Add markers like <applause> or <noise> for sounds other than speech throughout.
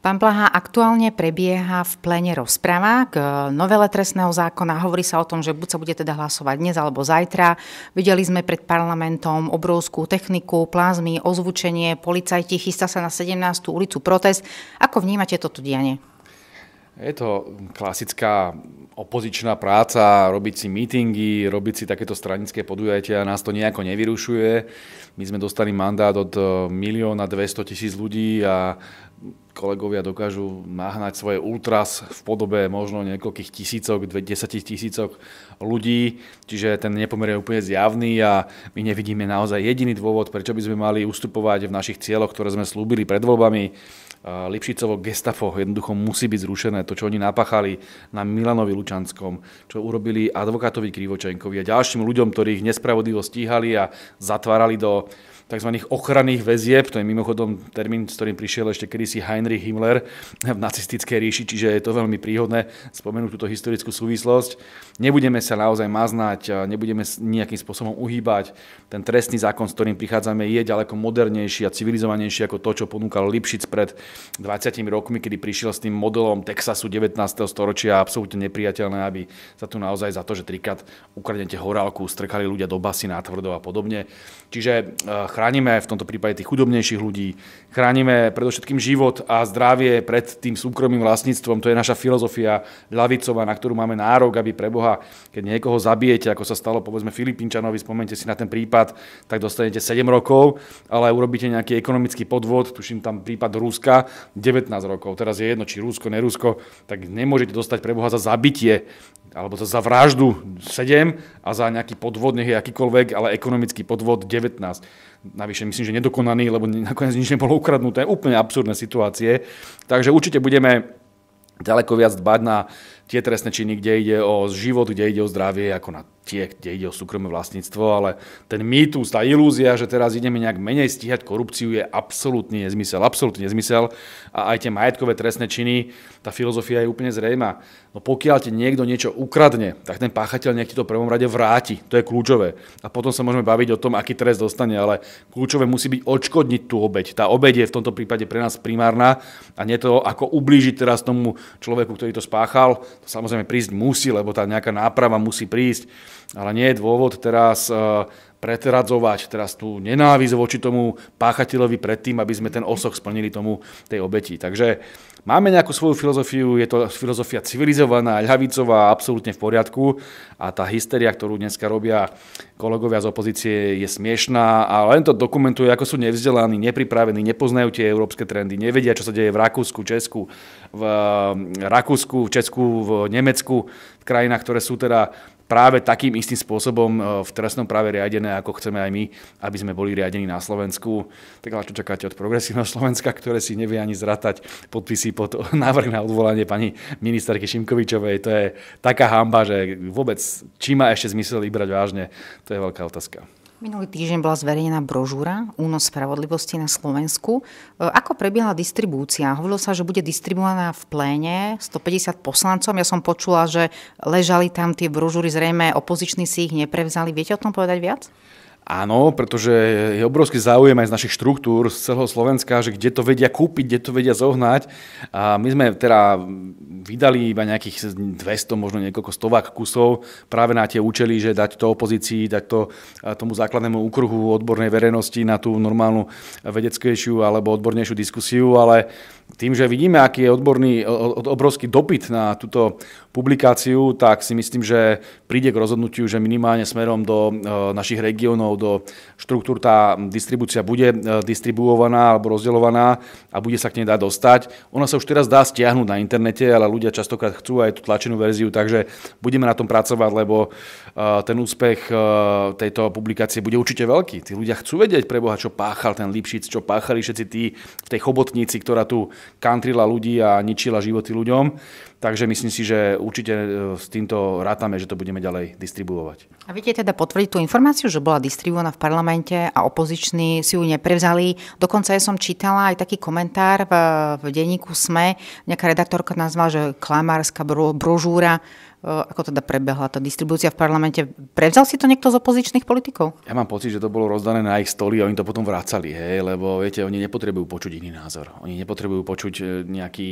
Pán Blaha, aktuálne prebieha v plene rozprava k novele trestného zákona. Hovorí sa o tom, že buď sa bude teda hlasovať dnes alebo zajtra. Videli sme pred parlamentom obrovskú techniku, plázmy, ozvučenie, policajti, chystá sa na 17. ulicu protest. Ako vnímate toto dianie? Je to klasická opozičná práca, robiť si mítingy, robiť si takéto stranické podujatia, nás to nejako nevyrušuje. My sme dostali mandát od milióna 200 tisíc ľudí a kolegovia dokážu nahnať svoje ultras v podobe možno niekoľkých tisícok, desatich tisícok ľudí, čiže ten nepomer je úplne zjavný a my nevidíme naozaj jediný dôvod, prečo by sme mali ustupovať v našich cieľoch, ktoré sme slúbili pred voľbami. Lipšicovo gestafo jednoducho musí byť zrušené. To, čo oni napáchali na Milanovi Lučanskom, čo urobili advokátovi Krivočenkovi a ďalším ľuďom, ich nespravodlivo stíhali a zatvárali do tzv. ochranných väzieb, to je mimochodom termín, s ktorým prišiel ešte kedysi Heinrich Himmler v nacistickej ríši, čiže je to veľmi príhodné spomenúť túto historickú súvislosť. Nebudeme sa naozaj maznať, nebudeme nejakým spôsobom uhýbať. Ten trestný zákon, s ktorým prichádzame, je ďaleko modernejší a civilizovanejší ako to, čo ponúkal Lipšic pred 20 rokmi, kedy prišiel s tým modelom Texasu 19. storočia absolútne nepriateľné, aby sa tu naozaj za to, že trikrát ukradnete horálku, strkali ľudia do basy na tvrdo a podobne. Čiže eh, chránime v tomto prípade tých chudobnejších ľudí, chránime predovšetkým život a zdravie pred tým súkromným vlastníctvom. To je naša filozofia ľavicová, na ktorú máme nárok, aby pre boha, keď niekoho zabijete, ako sa stalo povedzme Filipínčanovi, spomente si na ten prípad, tak dostanete 7 rokov, ale urobíte nejaký ekonomický podvod, tuším tam prípad Ruska, 19 rokov. Teraz je jedno, či Rusko, nerusko, tak nemôžete dostať pre boha za zabitie alebo za vraždu 7 a za nejaký podvod, nech je akýkoľvek, ale ekonomický podvod 19. Navyše myslím, že nedokonaný, lebo nakoniec nič nebolo ukradnuté. Úplne absurdné situácie. Takže určite budeme ďaleko viac dbať na tie trestné činy, kde ide o život, kde ide o zdravie, ako na tie, kde ide o súkromné vlastníctvo, ale ten mýtus, tá ilúzia, že teraz ideme nejak menej stíhať korupciu, je absolútny nezmysel, absolútny nezmysel. A aj tie majetkové trestné činy, tá filozofia je úplne zrejma. No pokiaľ ti niekto niečo ukradne, tak ten páchateľ nejaký to v prvom rade vráti. To je kľúčové. A potom sa môžeme baviť o tom, aký trest dostane, ale kľúčové musí byť odškodniť tú obeď. Tá obeď je v tomto prípade pre nás primárna a nie to, ako ublížiť teraz tomu človeku, ktorý to spáchal, to samozrejme prísť musí, lebo tá nejaká náprava musí prísť, ale nie je dôvod teraz eh, pretradzovať teraz tú nenávisť voči tomu páchateľovi predtým, aby sme ten osoch splnili tomu tej obeti. Takže máme nejakú svoju filozofiu, je to filozofia civilizovaná, ľavicová, absolútne v poriadku a tá hysteria, ktorú dneska robia kolegovia z opozície, je smiešná a len to dokumentuje, ako sú nevzdelaní, nepripravení, nepoznajú tie európske trendy, nevedia, čo sa deje v Rakúsku, Česku, v Rakúsku, v Česku, v Nemecku, v krajinách, ktoré sú teda práve takým istým spôsobom e, v trestnom práve riadené, ako chceme aj my, aby sme boli riadení na Slovensku. Tak ale čo čakáte od progresívneho Slovenska, ktoré si nevie ani zratať podpisy pod <laughs> návrh na odvolanie pani ministerky Šimkovičovej. To je taká hamba, že vôbec či má ešte zmysel vybrať vážne, to je veľká otázka. Minulý týždeň bola zverejnená brožúra Únos spravodlivosti na Slovensku. E, ako prebiehala distribúcia? Hovorilo sa, že bude distribuovaná v pléne 150 poslancom. Ja som počula, že ležali tam tie brožúry, zrejme opoziční si ich neprevzali. Viete o tom povedať viac? Áno, pretože je obrovský záujem aj z našich štruktúr z celého Slovenska, že kde to vedia kúpiť, kde to vedia zohnať. A my sme teda vydali iba nejakých 200, možno niekoľko stovák kusov práve na tie účely, že dať to opozícii, dať to tomu základnému úkruhu odbornej verejnosti na tú normálnu vedeckejšiu alebo odbornejšiu diskusiu, ale tým, že vidíme, aký je odborný, obrovský dopyt na túto publikáciu, tak si myslím, že príde k rozhodnutiu, že minimálne smerom do e, našich regiónov, do štruktúr tá distribúcia bude e, distribuovaná alebo rozdeľovaná a bude sa k nej dá dostať. Ona sa už teraz dá stiahnuť na internete, ale ľudia častokrát chcú aj tú tlačenú verziu, takže budeme na tom pracovať, lebo Eh, ten úspech eh, tejto publikácie bude určite veľký. Tí ľudia chcú vedieť pre Boha, čo páchal ten Lipšic, čo páchali všetci tí v tej chobotnici, ktorá tu kantrila ľudí a ničila životy ľuďom. Takže myslím si, že určite eh, s týmto rátame, že to budeme ďalej distribuovať. A viete teda potvrdiť tú informáciu, že bola distribuovaná v parlamente a opoziční si ju neprevzali. Dokonca ja som čítala aj taký komentár v, v denníku SME, nejaká redaktorka nazvala, že klamárska brožúra Eh, ako teda prebehla tá distribúcia v parlamente? Prevzal si to niekto z opozičných politikov? Ja mám pocit, že to bolo rozdané na ich stoli a oni to potom vracali, hej, lebo viete, oni nepotrebujú počuť iný názor. Oni nepotrebujú počuť eh, nejaký,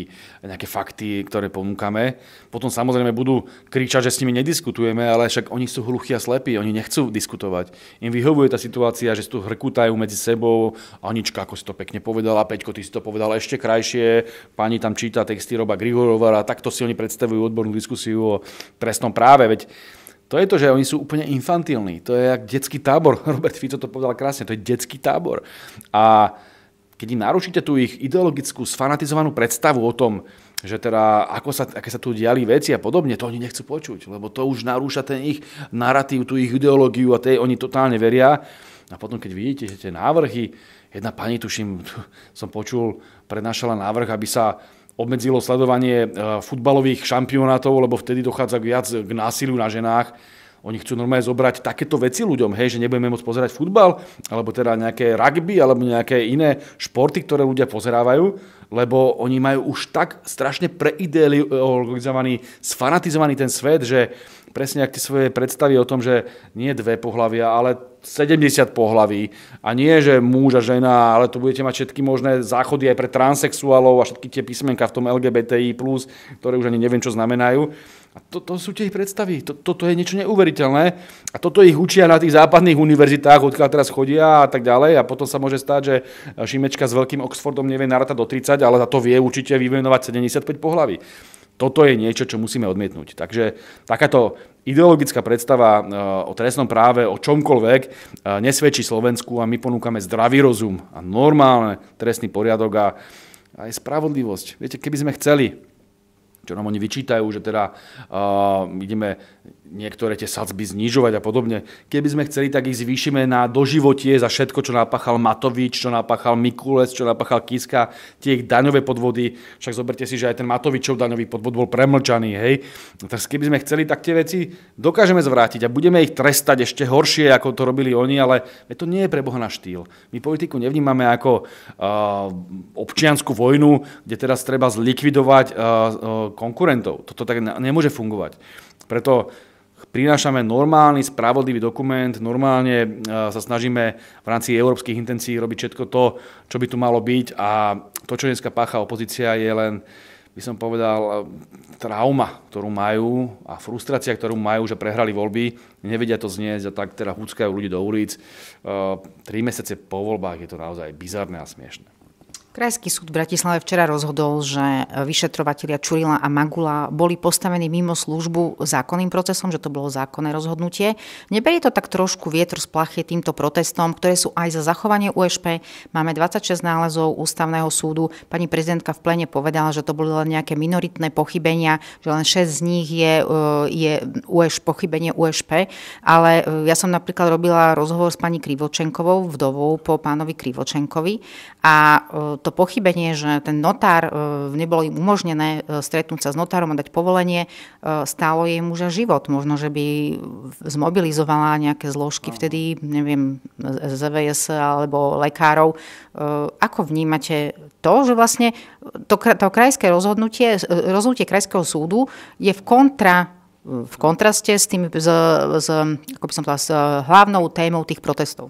nejaké fakty, ktoré ponúkame. Potom samozrejme budú kričať, že s nimi nediskutujeme, ale však oni sú hluchí a slepí, oni nechcú diskutovať. Im vyhovuje tá situácia, že tu hrkutajú medzi sebou. Anička, ako si to pekne povedala, Peťko, ty si to povedala ešte krajšie. Pani tam číta texty Roba a takto si oni predstavujú odbornú diskusiu o trestnom práve. Veď to je to, že oni sú úplne infantilní. To je jak detský tábor. <laughs> Robert Fico to povedal krásne. To je detský tábor. A keď im narušíte tú ich ideologickú, sfanatizovanú predstavu o tom, že teda ako sa, aké sa tu diali veci a podobne, to oni nechcú počuť, lebo to už narúša ten ich narratív, tú ich ideológiu a tej oni totálne veria. A potom, keď vidíte že tie návrhy, jedna pani, tuším, <laughs> som počul, prednášala návrh, aby sa obmedzilo sledovanie e, futbalových šampionátov, lebo vtedy dochádza viac k násiliu na ženách. Oni chcú normálne zobrať takéto veci ľuďom, hej, že nebudeme môcť pozerať futbal, alebo teda nejaké rugby, alebo nejaké iné športy, ktoré ľudia pozerávajú, lebo oni majú už tak strašne preideologizovaný, sfanatizovaný ten svet, že presne ak tie svoje predstavy o tom, že nie dve pohlavia, ale 70 pohlaví a nie, že muž a žena, ale tu budete mať všetky možné záchody aj pre transexuálov a všetky tie písmenka v tom LGBTI+, ktoré už ani neviem, čo znamenajú. A to, to sú tie ich predstavy. To, toto je niečo neuveriteľné. A toto ich učia na tých západných univerzitách, odkiaľ teraz chodia a tak ďalej. A potom sa môže stať, že Šimečka s veľkým Oxfordom nevie narátať do 30, ale za to vie určite vyvenovať 75 pohlaví toto je niečo, čo musíme odmietnúť. Takže takáto ideologická predstava eh, o trestnom práve, o čomkoľvek, eh, nesvedčí Slovensku a my ponúkame zdravý rozum a normálne trestný poriadok a aj spravodlivosť. Viete, keby sme chceli, čo nám oni vyčítajú, že teda uh, ideme niektoré tie sadzby znižovať a podobne. Keby sme chceli, tak ich zvýšime na doživotie za všetko, čo napáchal Matovič, čo napáchal Mikulec, čo napáchal Kiska, tie ich daňové podvody. Však zoberte si, že aj ten Matovičov daňový podvod bol premlčaný. Hej? No tak keby sme chceli, tak tie veci dokážeme zvrátiť a budeme ich trestať ešte horšie, ako to robili oni, ale to nie je pre Boha náš štýl. My politiku nevnímame ako uh, občianskú vojnu, kde teraz treba zlikvidovať uh, uh, konkurentov. Toto tak nemôže fungovať. Preto prinášame normálny, spravodlivý dokument, normálne e, sa snažíme v rámci európskych intencií robiť všetko to, čo by tu malo byť a to, čo dneska pácha opozícia, je len by som povedal, e, trauma, ktorú majú a frustrácia, ktorú majú, že prehrali voľby, nevedia to znieť a tak teda húckajú ľudí do ulic. E, tri mesiace po voľbách je to naozaj bizarné a smiešne. Krajský súd v Bratislave včera rozhodol, že vyšetrovatelia Čurila a Magula boli postavení mimo službu zákonným procesom, že to bolo zákonné rozhodnutie. Neberie to tak trošku vietr z plachy týmto protestom, ktoré sú aj za zachovanie USP. Máme 26 nálezov ústavného súdu. Pani prezidentka v plene povedala, že to boli len nejaké minoritné pochybenia, že len 6 z nich je, e, je UŠ, pochybenie USP, Ale e, ja som napríklad robila rozhovor s pani Krivočenkovou, vdovou po pánovi Krivočenkovi a e, to toto pochybenie, že ten notár, e, nebolo im umožnené e, stretnúť sa s notárom a dať povolenie, e, stálo jej muža život. Možno, že by zmobilizovala nejaké zložky vtedy, neviem, ZVS alebo lekárov. Ako vnímate to, že vlastne to, to krajské rozhodnutie, rozhodnutie krajského súdu je v kontra v kontraste s tým, z, z, ako by som povedala, s hlavnou témou tých protestov.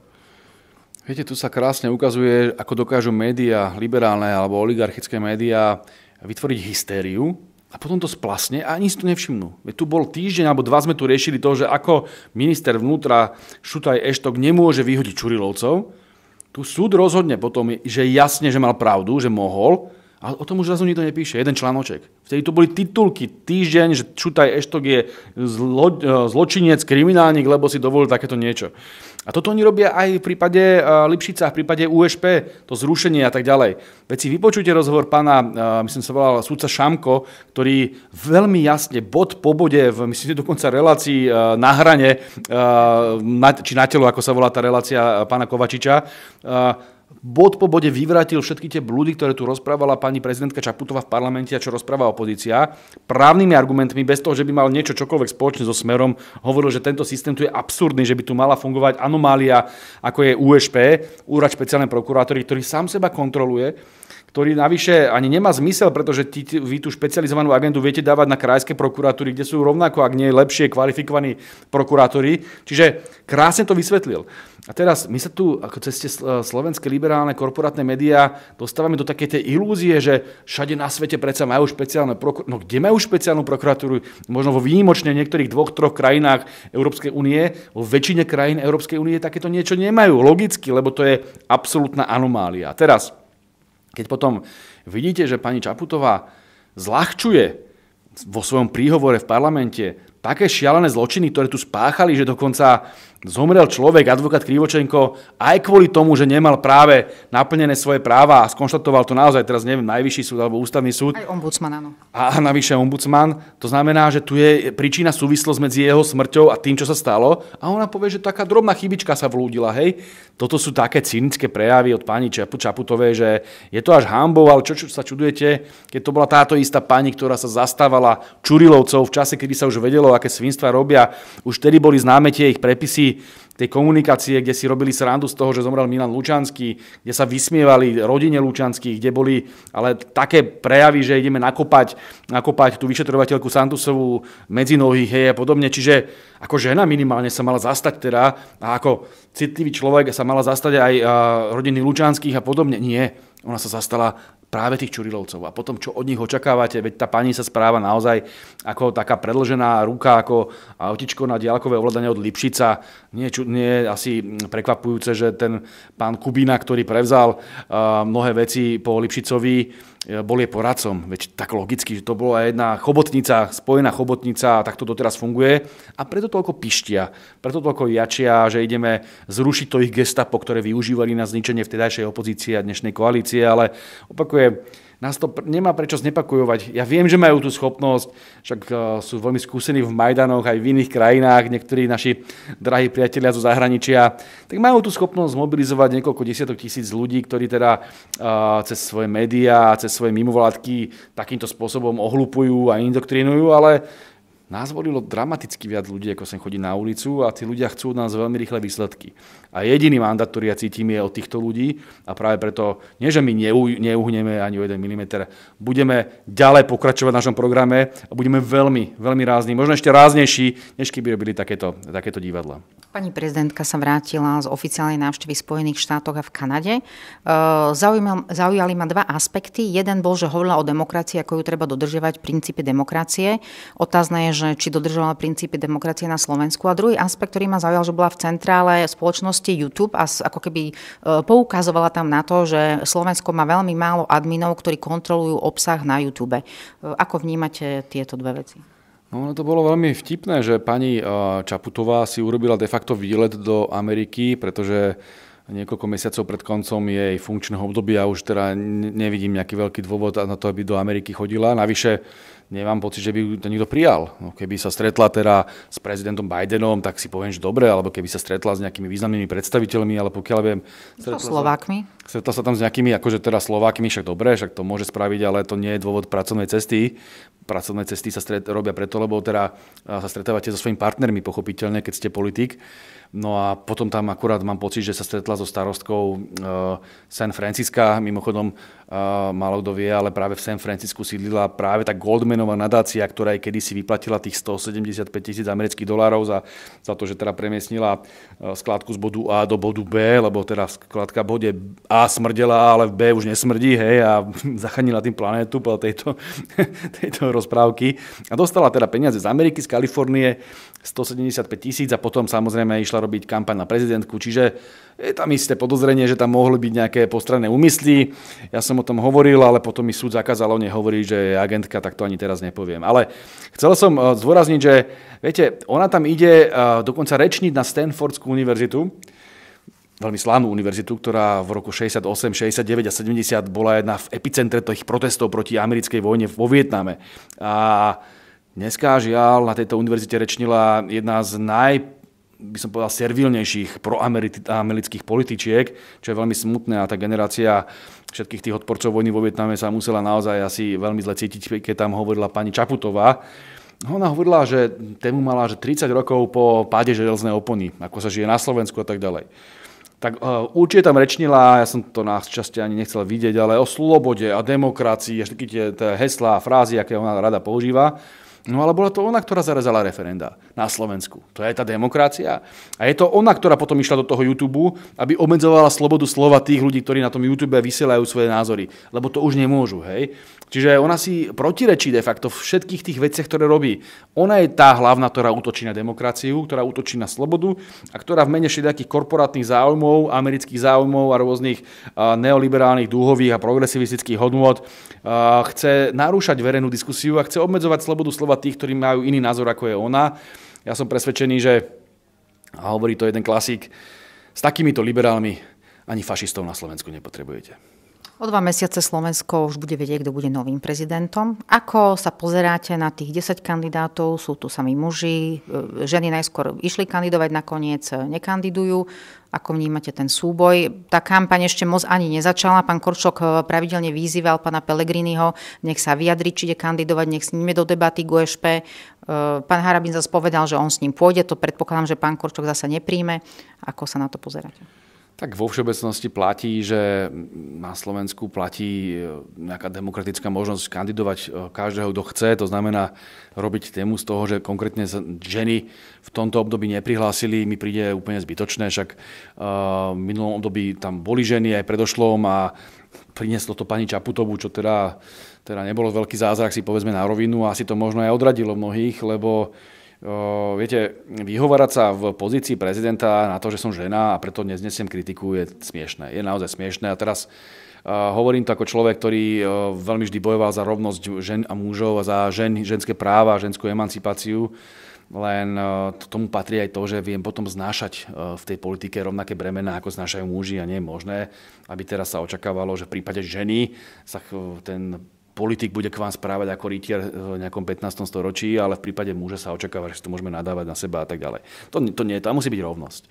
Viete, tu sa krásne ukazuje, ako dokážu médiá, liberálne alebo oligarchické médiá, vytvoriť hystériu a potom to splasne a ani si to nevšimnú. Veď tu bol týždeň alebo dva sme tu riešili to, že ako minister vnútra Šutaj Eštok nemôže vyhodiť Čurilovcov. Tu súd rozhodne potom, že jasne, že mal pravdu, že mohol, ale o tom už zrazu nikto nepíše. Jeden článoček. Vtedy tu boli titulky týždeň, že Čutaj Eštok je zlo, e, zločinec, kriminálnik, lebo si dovolil takéto niečo. A toto oni robia aj v prípade eh, Lipšica, v prípade USP, to zrušenie a tak ďalej. Veď si vypočujte rozhovor pána, eh, myslím sa volal súdca Šamko, ktorý veľmi jasne bod po bode, v, myslím, dokonca relácii eh, na hrane, či na telo, ako sa volá tá relácia pána Kovačiča, bod po bode vyvratil všetky tie blúdy, ktoré tu rozprávala pani prezidentka Čaputová v parlamente a čo rozpráva opozícia, právnymi argumentmi, bez toho, že by mal niečo čokoľvek spoločne so Smerom, hovoril, že tento systém tu je absurdný, že by tu mala fungovať anomália, ako je USP, úrad špeciálnej prokurátory, ktorý sám seba kontroluje ktorý navyše ani nemá zmysel, pretože tí, vy tú špecializovanú agendu viete dávať na krajské prokuratúry, kde sú rovnako, ak nie lepšie kvalifikovaní prokurátori. Čiže krásne to vysvetlil. A teraz my sa tu, ako cez tie slovenské liberálne korporátne médiá, dostávame do takej tej ilúzie, že všade na svete predsa majú špeciálne prokuratúry. No kde majú špeciálnu prokuratúru? Možno vo výnimočne niektorých dvoch, troch krajinách Európskej únie, vo väčšine krajín Európskej únie takéto niečo nemajú. Logicky, lebo to je absolútna anomália. teraz, keď potom vidíte, že pani Čaputová zľahčuje vo svojom príhovore v parlamente také šialené zločiny, ktoré tu spáchali, že dokonca Zomrel človek, advokát Krivočenko, aj kvôli tomu, že nemal práve naplnené svoje práva a skonštatoval to naozaj, teraz neviem, najvyšší súd alebo ústavný súd. Aj ombudsman, áno. A, najvyšší navyše ombudsman. To znamená, že tu je príčina súvislosť medzi jeho smrťou a tým, čo sa stalo. A ona povie, že taká drobná chybička sa vlúdila, hej. Toto sú také cynické prejavy od pani Čaputovej, že je to až hambou, ale čo, čo sa čudujete, keď to bola táto istá pani, ktorá sa zastávala Čurilovcov v čase, kedy sa už vedelo, aké svinstva robia. Už tedy boli známe tie ich prepisy tej komunikácie, kde si robili srandu z toho, že zomrel Milan Lučanský, kde sa vysmievali rodine Lučanských, kde boli ale také prejavy, že ideme nakopať, nakopať tú vyšetrovateľku Santusovú medzi nohy hej, a podobne. Čiže ako žena minimálne sa mala zastať teda a ako citlivý človek sa mala zastať aj rodiny Lučanských a podobne. Nie, ona sa zastala práve tých Čurilovcov a potom, čo od nich očakávate, veď tá pani sa správa naozaj ako taká predlžená ruka, ako autičko na diálkové ovládanie od Lipšica. Nie, je asi prekvapujúce, že ten pán Kubina, ktorý prevzal uh, mnohé veci po Lipšicovi, bol jej poradcom. Veď tak logicky, že to bola jedna chobotnica, spojená chobotnica a tak to doteraz funguje. A preto toľko pištia, preto toľko jačia, že ideme zrušiť to ich gestapo, ktoré využívali na zničenie vtedajšej opozície a dnešnej koalície, ale opakujem, nás to nemá prečo znepakujovať. Ja viem, že majú tú schopnosť, však e, sú veľmi skúsení v Majdanoch aj v iných krajinách, niektorí naši drahí priatelia zo zahraničia, tak majú tú schopnosť mobilizovať niekoľko desiatok tisíc ľudí, ktorí teda e, cez svoje médiá, cez svoje mimovládky takýmto spôsobom ohlupujú a indoktrinujú, ale nás volilo dramaticky viac ľudí, ako sem chodí na ulicu a tí ľudia chcú od nás veľmi rýchle výsledky. A jediný mandát, ktorý ja cítim, je od týchto ľudí a práve preto, nie že my neuhneme ani o jeden milimeter, budeme ďalej pokračovať v našom programe a budeme veľmi, veľmi rázni, možno ešte ráznejší, než keby robili takéto, takéto divadla. Pani prezidentka sa vrátila z oficiálnej návštevy Spojených štátoch a v Kanade. E, zaujímal, zaujali ma dva aspekty. Jeden bol, že hovorila o demokracii, ako ju treba dodržiavať, princípy demokracie. Otázne je, že či dodržovala princípy demokracie na Slovensku. A druhý aspekt, ktorý ma zaujal, že bola v centrále spoločnosti YouTube a ako keby e, poukazovala tam na to, že Slovensko má veľmi málo adminov, ktorí kontrolujú obsah na YouTube. E, ako vnímate tieto dve veci? No, no to bolo veľmi vtipné, že pani e, Čaputová si urobila de facto výlet do Ameriky, pretože niekoľko mesiacov pred koncom jej funkčného obdobia už teda nevidím nejaký veľký dôvod na to, aby do Ameriky chodila. Navyše nemám pocit, že by ju to niekto prijal. No, keby sa stretla teda s prezidentom Bidenom, tak si poviem, že dobre, alebo keby sa stretla s nejakými významnými predstaviteľmi, ale pokiaľ viem... S so Slovákmi? Sa, stretla sa tam s nejakými, akože teda Slovákmi, však dobre, však to môže spraviť, ale to nie je dôvod pracovnej cesty. Pracovné cesty sa stret, robia preto, lebo teda sa stretávate so svojimi partnermi, pochopiteľne, keď ste politik. No a potom tam akurát mám pocit, že sa stretla so starostkou e, San Francisca. Mimochodom, e, málo kto vie, ale práve v San Francisku sídlila práve tá Goldmanová nadácia, ktorá aj kedysi vyplatila tých 175 tisíc amerických dolárov za, za to, že teda premiesnila e, skládku z bodu A do bodu B, lebo teda skládka v bode A smrdela, ale v B už nesmrdí, hej, a <laughs> zachránila tým planétu po tejto, <laughs> tejto rozprávky. A dostala teda peniaze z Ameriky, z Kalifornie, 175 tisíc a potom samozrejme išla robiť kampaň na prezidentku, čiže je tam isté podozrenie, že tam mohli byť nejaké postranné úmysly. Ja som o tom hovoril, ale potom mi súd zakázal o nej hovoriť, že je agentka, tak to ani teraz nepoviem. Ale chcel som eh, zdôrazniť, že viete, ona tam ide eh, dokonca rečniť na Stanfordskú univerzitu, veľmi slávnu univerzitu, ktorá v roku 68, 69 a 70 bola jedna v epicentre tých protestov proti americkej vojne vo Vietname. A Dneska žiaľ na tejto univerzite rečnila jedna z naj by som povedal, servilnejších proamerických političiek, čo je veľmi smutné a tá generácia všetkých tých odporcov vojny vo Vietname sa musela naozaj asi veľmi zle cítiť, keď tam hovorila pani Čaputová. No, ona hovorila, že tému mala že 30 rokov po páde železnej opony, ako sa žije na Slovensku a tak ďalej. Tak e, určite tam rečnila, ja som to na časti ani nechcel vidieť, ale o slobode a demokracii a všetky tie, tie heslá a frázy, aké ona rada používa. No ale bola to ona, ktorá zarezala referenda na Slovensku. To je tá demokracia. A je to ona, ktorá potom išla do toho YouTube, aby obmedzovala slobodu slova tých ľudí, ktorí na tom YouTube vysielajú svoje názory. Lebo to už nemôžu, hej? Čiže ona si protirečí de facto v všetkých tých veciach, ktoré robí. Ona je tá hlavná, ktorá útočí na demokraciu, ktorá útočí na slobodu a ktorá v mene všetkých korporátnych záujmov, amerických záujmov a rôznych neoliberálnych, dúhových a progresivistických hodnôt chce narúšať verejnú diskusiu a chce obmedzovať slobodu slova počúvať tých, ktorí majú iný názor ako je ona. Ja som presvedčený, že, a hovorí to jeden klasík, s takýmito liberálmi ani fašistov na Slovensku nepotrebujete. O dva mesiace Slovensko už bude vedieť, kto bude novým prezidentom. Ako sa pozeráte na tých 10 kandidátov? Sú tu sami muži, e, ženy najskôr išli kandidovať, nakoniec nekandidujú. Ako vnímate ten súboj? Tá kampaň ešte moc ani nezačala. Pán Korčok e, pravidelne vyzýval pána Pelegriniho, nech sa vyjadri, či ide kandidovať, nech s nimi do debaty GUSP. E, pán Harabin zase povedal, že on s ním pôjde. To predpokladám, že pán Korčok zase nepríjme. Ako sa na to pozeráte? Tak vo všeobecnosti platí, že na Slovensku platí e, nejaká demokratická možnosť kandidovať e, každého, kto chce. To znamená robiť tému z toho, že konkrétne ženy v tomto období neprihlásili, mi príde úplne zbytočné. Však e, v minulom období tam boli ženy aj predošlom a prinieslo to pani Čaputovú, čo teda, teda nebolo veľký zázrak, si povedzme na rovinu. Asi to možno aj odradilo mnohých, lebo viete, vyhovárať sa v pozícii prezidenta na to, že som žena a preto neznesiem kritiku, je smiešné. Je naozaj smiešné. A teraz uh, hovorím to ako človek, ktorý uh, veľmi vždy bojoval za rovnosť žen a mužov a za žen, ženské práva, ženskú emancipáciu. Len uh, tomu patrí aj to, že viem potom znášať v tej politike rovnaké bremená, ako znášajú muži a nie je možné, aby teraz sa očakávalo, že v prípade ženy sa ten politik bude k vám správať ako rytier e, v nejakom 15. storočí, ale v prípade muža sa očakáva, že si to môžeme nadávať na seba a tak ďalej. To, to nie, tam musí byť rovnosť.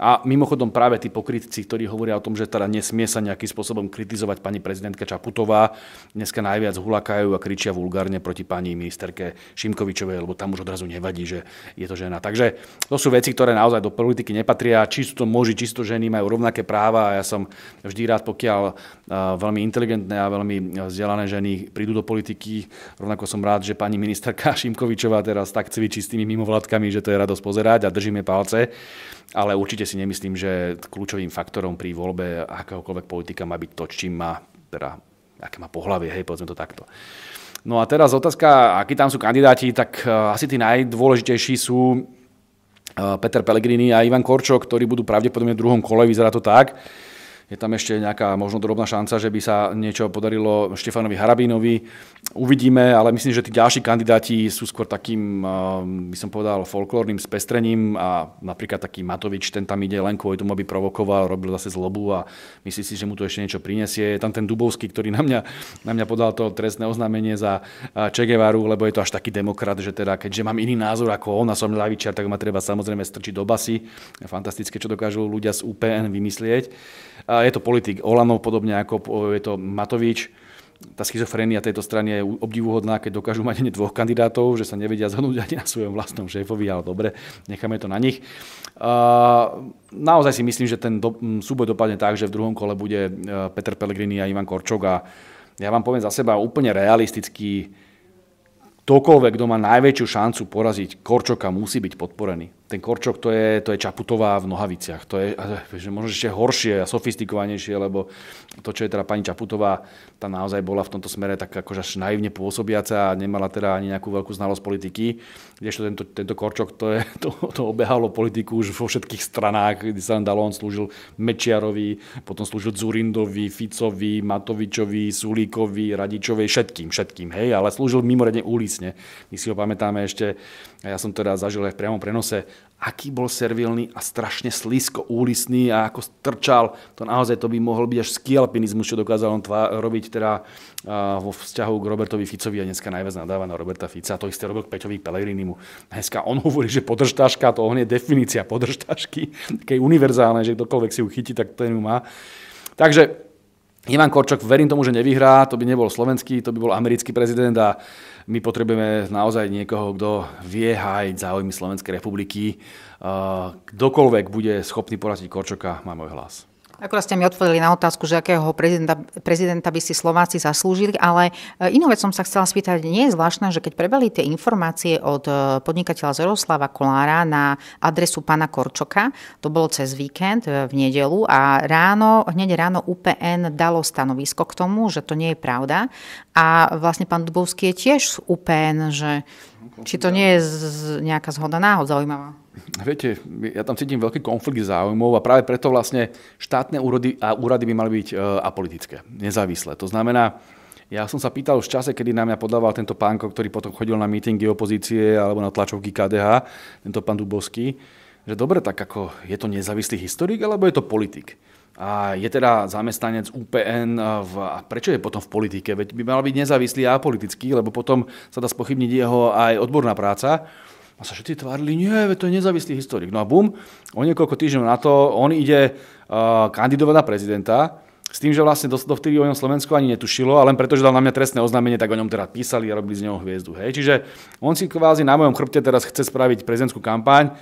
A mimochodom práve tí pokrytci, ktorí hovoria o tom, že teda nesmie sa nejakým spôsobom kritizovať pani prezidentka Čaputová, dneska najviac hulakajú a kričia vulgárne proti pani ministerke Šimkovičovej, lebo tam už odrazu nevadí, že je to žena. Takže to sú veci, ktoré naozaj do politiky nepatria. Či sú to muži, či sú to ženy, majú rovnaké práva a ja som vždy rád, pokiaľ e, veľmi inteligentné a veľmi e, vzdelané ženy prídu do politiky. Rovnako som rád, že pani ministerka <laughs> Šimkovičová teraz tak cvičí s tými mimovládkami, že to je radosť pozerať a držíme palce. Ale určite si nemyslím, že kľúčovým faktorom pri voľbe akéhokoľvek politika má byť to, čím má, teda, aké má pohlavie, hej, povedzme to takto. No a teraz otázka, akí tam sú kandidáti, tak e, asi tí najdôležitejší sú e, Peter Pellegrini a Ivan Korčok, ktorí budú pravdepodobne v druhom kole, vyzerá to tak. Je tam ešte nejaká možno drobná šanca, že by sa niečo podarilo Štefanovi Harabínovi, Uvidíme, ale myslím, že tí ďalší kandidáti sú skôr takým, eh, by som povedal, folklórnym spestrením a napríklad taký Matovič, ten tam ide len kvôli tomu, aby provokoval, robil zase zlobu a myslí si, že mu to ešte niečo prinesie. Je tam ten Dubovský, ktorý na mňa, na mňa podal to trestné oznámenie za Čegevaru, eh, lebo je to až taký demokrat, že teda keďže mám iný názor ako on a som ľavičiar, tak ma treba samozrejme strčiť do basy. Fantastické, čo dokážu ľudia z UPN vymyslieť. Je to politik Olanov, podobne ako je to Matovič tá schizofrenia tejto strany je obdivuhodná, keď dokážu mať ani dvoch kandidátov, že sa nevedia zhodnúť ani na svojom vlastnom šéfovi, ale dobre, necháme to na nich. Naozaj si myslím, že ten do, súboj dopadne tak, že v druhom kole bude e, Peter Pellegrini a Ivan Korčok a ja vám poviem za seba úplne realisticky, ktokoľvek, kto má najväčšiu šancu poraziť Korčoka, musí byť podporený ten korčok to je, to je Čaputová v nohaviciach. To je eh, že možno ešte horšie a sofistikovanejšie, lebo to, čo je teda pani Čaputová, tá naozaj bola v tomto smere tak akože až naivne pôsobiaca a nemala teda ani nejakú veľkú znalosť politiky. Kdežto tento, tento korčok to, je, <laughs> to, to obehalo politiku už vo všetkých stranách, kde sa len dalo, on slúžil Mečiarovi, potom slúžil Zurindovi, Ficovi, Matovičovi, Sulíkovi, Radičovej, všetkým, všetkým, hej, ale slúžil mimoriadne úlisne. My si ho pamätáme ešte a ja som teda zažil aj v priamom prenose, aký bol servilný a strašne slízko úlisný a ako strčal, to naozaj to by mohol byť až ski čo dokázal on tva- robiť teda vo vzťahu k Robertovi Ficovi a dneska najviac nadáva na Roberta Fica. A to isté robil k Peťovi Pelegrinimu. Dneska on hovorí, že podržtaška, to on je definícia podržtašky, také univerzálne, že kdokoľvek si ju chytí, tak ten ju má. Takže Ivan Korčok, verím tomu, že nevyhrá, to by nebol slovenský, to by bol americký prezident a my potrebujeme naozaj niekoho, kto vie hájiť záujmy Slovenskej republiky. Kdokoľvek bude schopný poraziť Korčoka, má môj hlas. Akorát ste mi odpovedali na otázku, že akého prezidenta, prezidenta by si Slováci zaslúžili, ale e, inú vec som sa chcela spýtať. Nie je zvláštne, že keď prebali tie informácie od e, podnikateľa Zoroslava Kolára na adresu pána Korčoka, to bolo cez víkend e, v nedelu a ráno, hneď ráno UPN dalo stanovisko k tomu, že to nie je pravda. A vlastne pán Dubovský je tiež UPN, že či to nie je z, nejaká zhoda náhod zaujímavá? Viete, ja tam cítim veľký konflikt záujmov a práve preto vlastne štátne úrady a úrady by mali byť e, apolitické, nezávislé. To znamená, ja som sa pýtal už v čase, kedy na mňa podával tento pánko, ktorý potom chodil na mítingy opozície alebo na tlačovky KDH, tento pán Dubovský, že dobre, tak ako je to nezávislý historik alebo je to politik? A je teda zamestnanec UPN eh, v, a prečo je potom v politike? Veď by mal byť nezávislý a politický, lebo potom sa dá spochybniť jeho aj odborná práca. A sa všetci tvárili, nie, to je nezávislý historik. No a bum, o niekoľko týždňov na to, on ide uh, kandidovať na prezidenta, s tým, že vlastne vtedy o ňom Slovensku ani netušilo, ale len preto, že dal na mňa trestné oznámenie, tak o ňom teda písali a robili z neho hviezdu. Hej. Čiže on si kvázi na mojom chrbte teraz chce spraviť prezidentskú kampaň,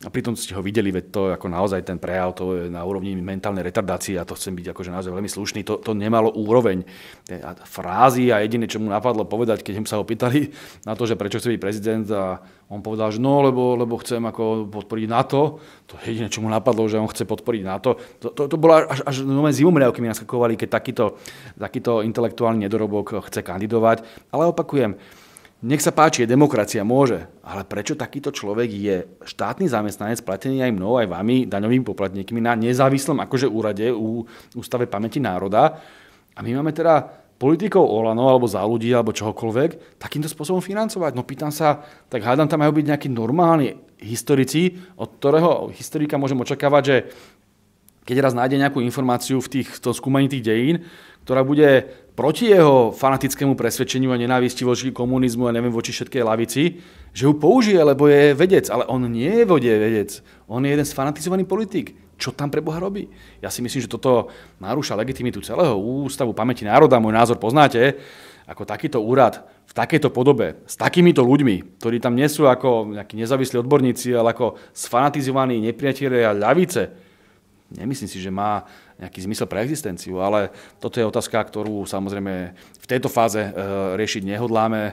a pritom ste ho videli, veď to ako naozaj ten prejav, to je na úrovni mentálnej retardácie, a to chcem byť akože naozaj veľmi slušný, to, to nemalo úroveň e, a frázy a jediné, čo mu napadlo povedať, keď sa ho pýtali <laughs> na to, že prečo chce byť prezident a on povedal, že no, lebo, lebo chcem ako podporiť NATO, to je jediné, čo mu napadlo, že on chce podporiť NATO. To, to, to bolo až, až nové zimomriavky mi naskakovali, keď takýto, takýto intelektuálny nedorobok chce kandidovať. Ale opakujem, nech sa páči, demokracia môže, ale prečo takýto človek je štátny zamestnanec platený aj mnou, aj vami, daňovými poplatníkmi na nezávislom akože úrade u Ústave pamäti národa a my máme teda politikov Olano alebo za ľudí alebo čohokoľvek takýmto spôsobom financovať. No pýtam sa, tak hádam tam majú byť nejakí normálni historici, od ktorého historika môžem očakávať, že keď raz nájde nejakú informáciu v týchto skúmaní tých dejín, ktorá bude proti jeho fanatickému presvedčeniu a nenávisti voči komunizmu a neviem voči všetkej lavici, že ju použije, lebo je vedec. Ale on nie je vode vedec. On je jeden fanatizovaných politik. Čo tam pre Boha robí? Ja si myslím, že toto narúša legitimitu celého ústavu pamäti národa. Môj názor poznáte. Ako takýto úrad v takejto podobe, s takýmito ľuďmi, ktorí tam nie sú ako nejakí nezávislí odborníci, ale ako sfanatizovaní nepriatelia ľavice, nemyslím si, že má nejaký zmysel pre existenciu, ale toto je otázka, ktorú samozrejme v tejto fáze e, riešiť nehodláme. E,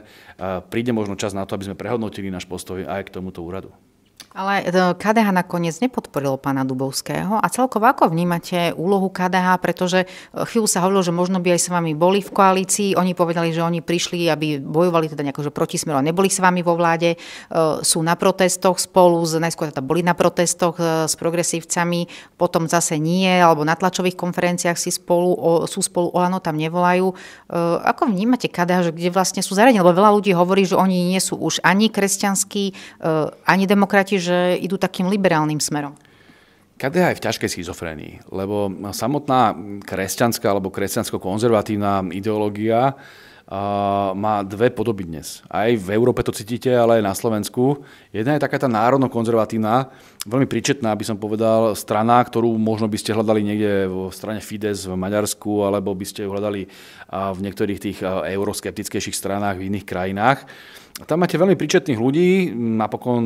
príde možno čas na to, aby sme prehodnotili náš postoj aj k tomuto úradu. Ale KDH eh, nakoniec nepodporilo pána Dubovského a celkovo ako vnímate úlohu KDH, pretože eh, chvíľu sa hovorilo, že možno by aj s vami boli v koalícii, oni povedali, že oni prišli, aby bojovali teda nejako, že proti smeru neboli s vami vo vláde, eh, sú na protestoch spolu, s, najskôr teda boli na protestoch s progresívcami, potom zase nie, alebo na tlačových konferenciách si spolu, sú spolu, Olano tam nevolajú. Ako vnímate KDH, že kde vlastne sú zaradení? Lebo veľa ľudí hovorí, že oni nie sú už ani kresťanskí, ani demokrati, kandidáti, že idú takým liberálnym smerom? KDH je v ťažkej schizofrénii, lebo samotná kresťanská alebo kresťansko-konzervatívna ideológia má dve podoby dnes. Aj v Európe to cítite, ale aj na Slovensku. Jedna je taká tá národno-konzervatívna, veľmi príčetná, by som povedal, strana, ktorú možno by ste hľadali niekde v strane Fides v Maďarsku, alebo by ste ju hľadali v niektorých tých euroskeptickejších stranách v iných krajinách. Tam máte veľmi príčetných ľudí, napokon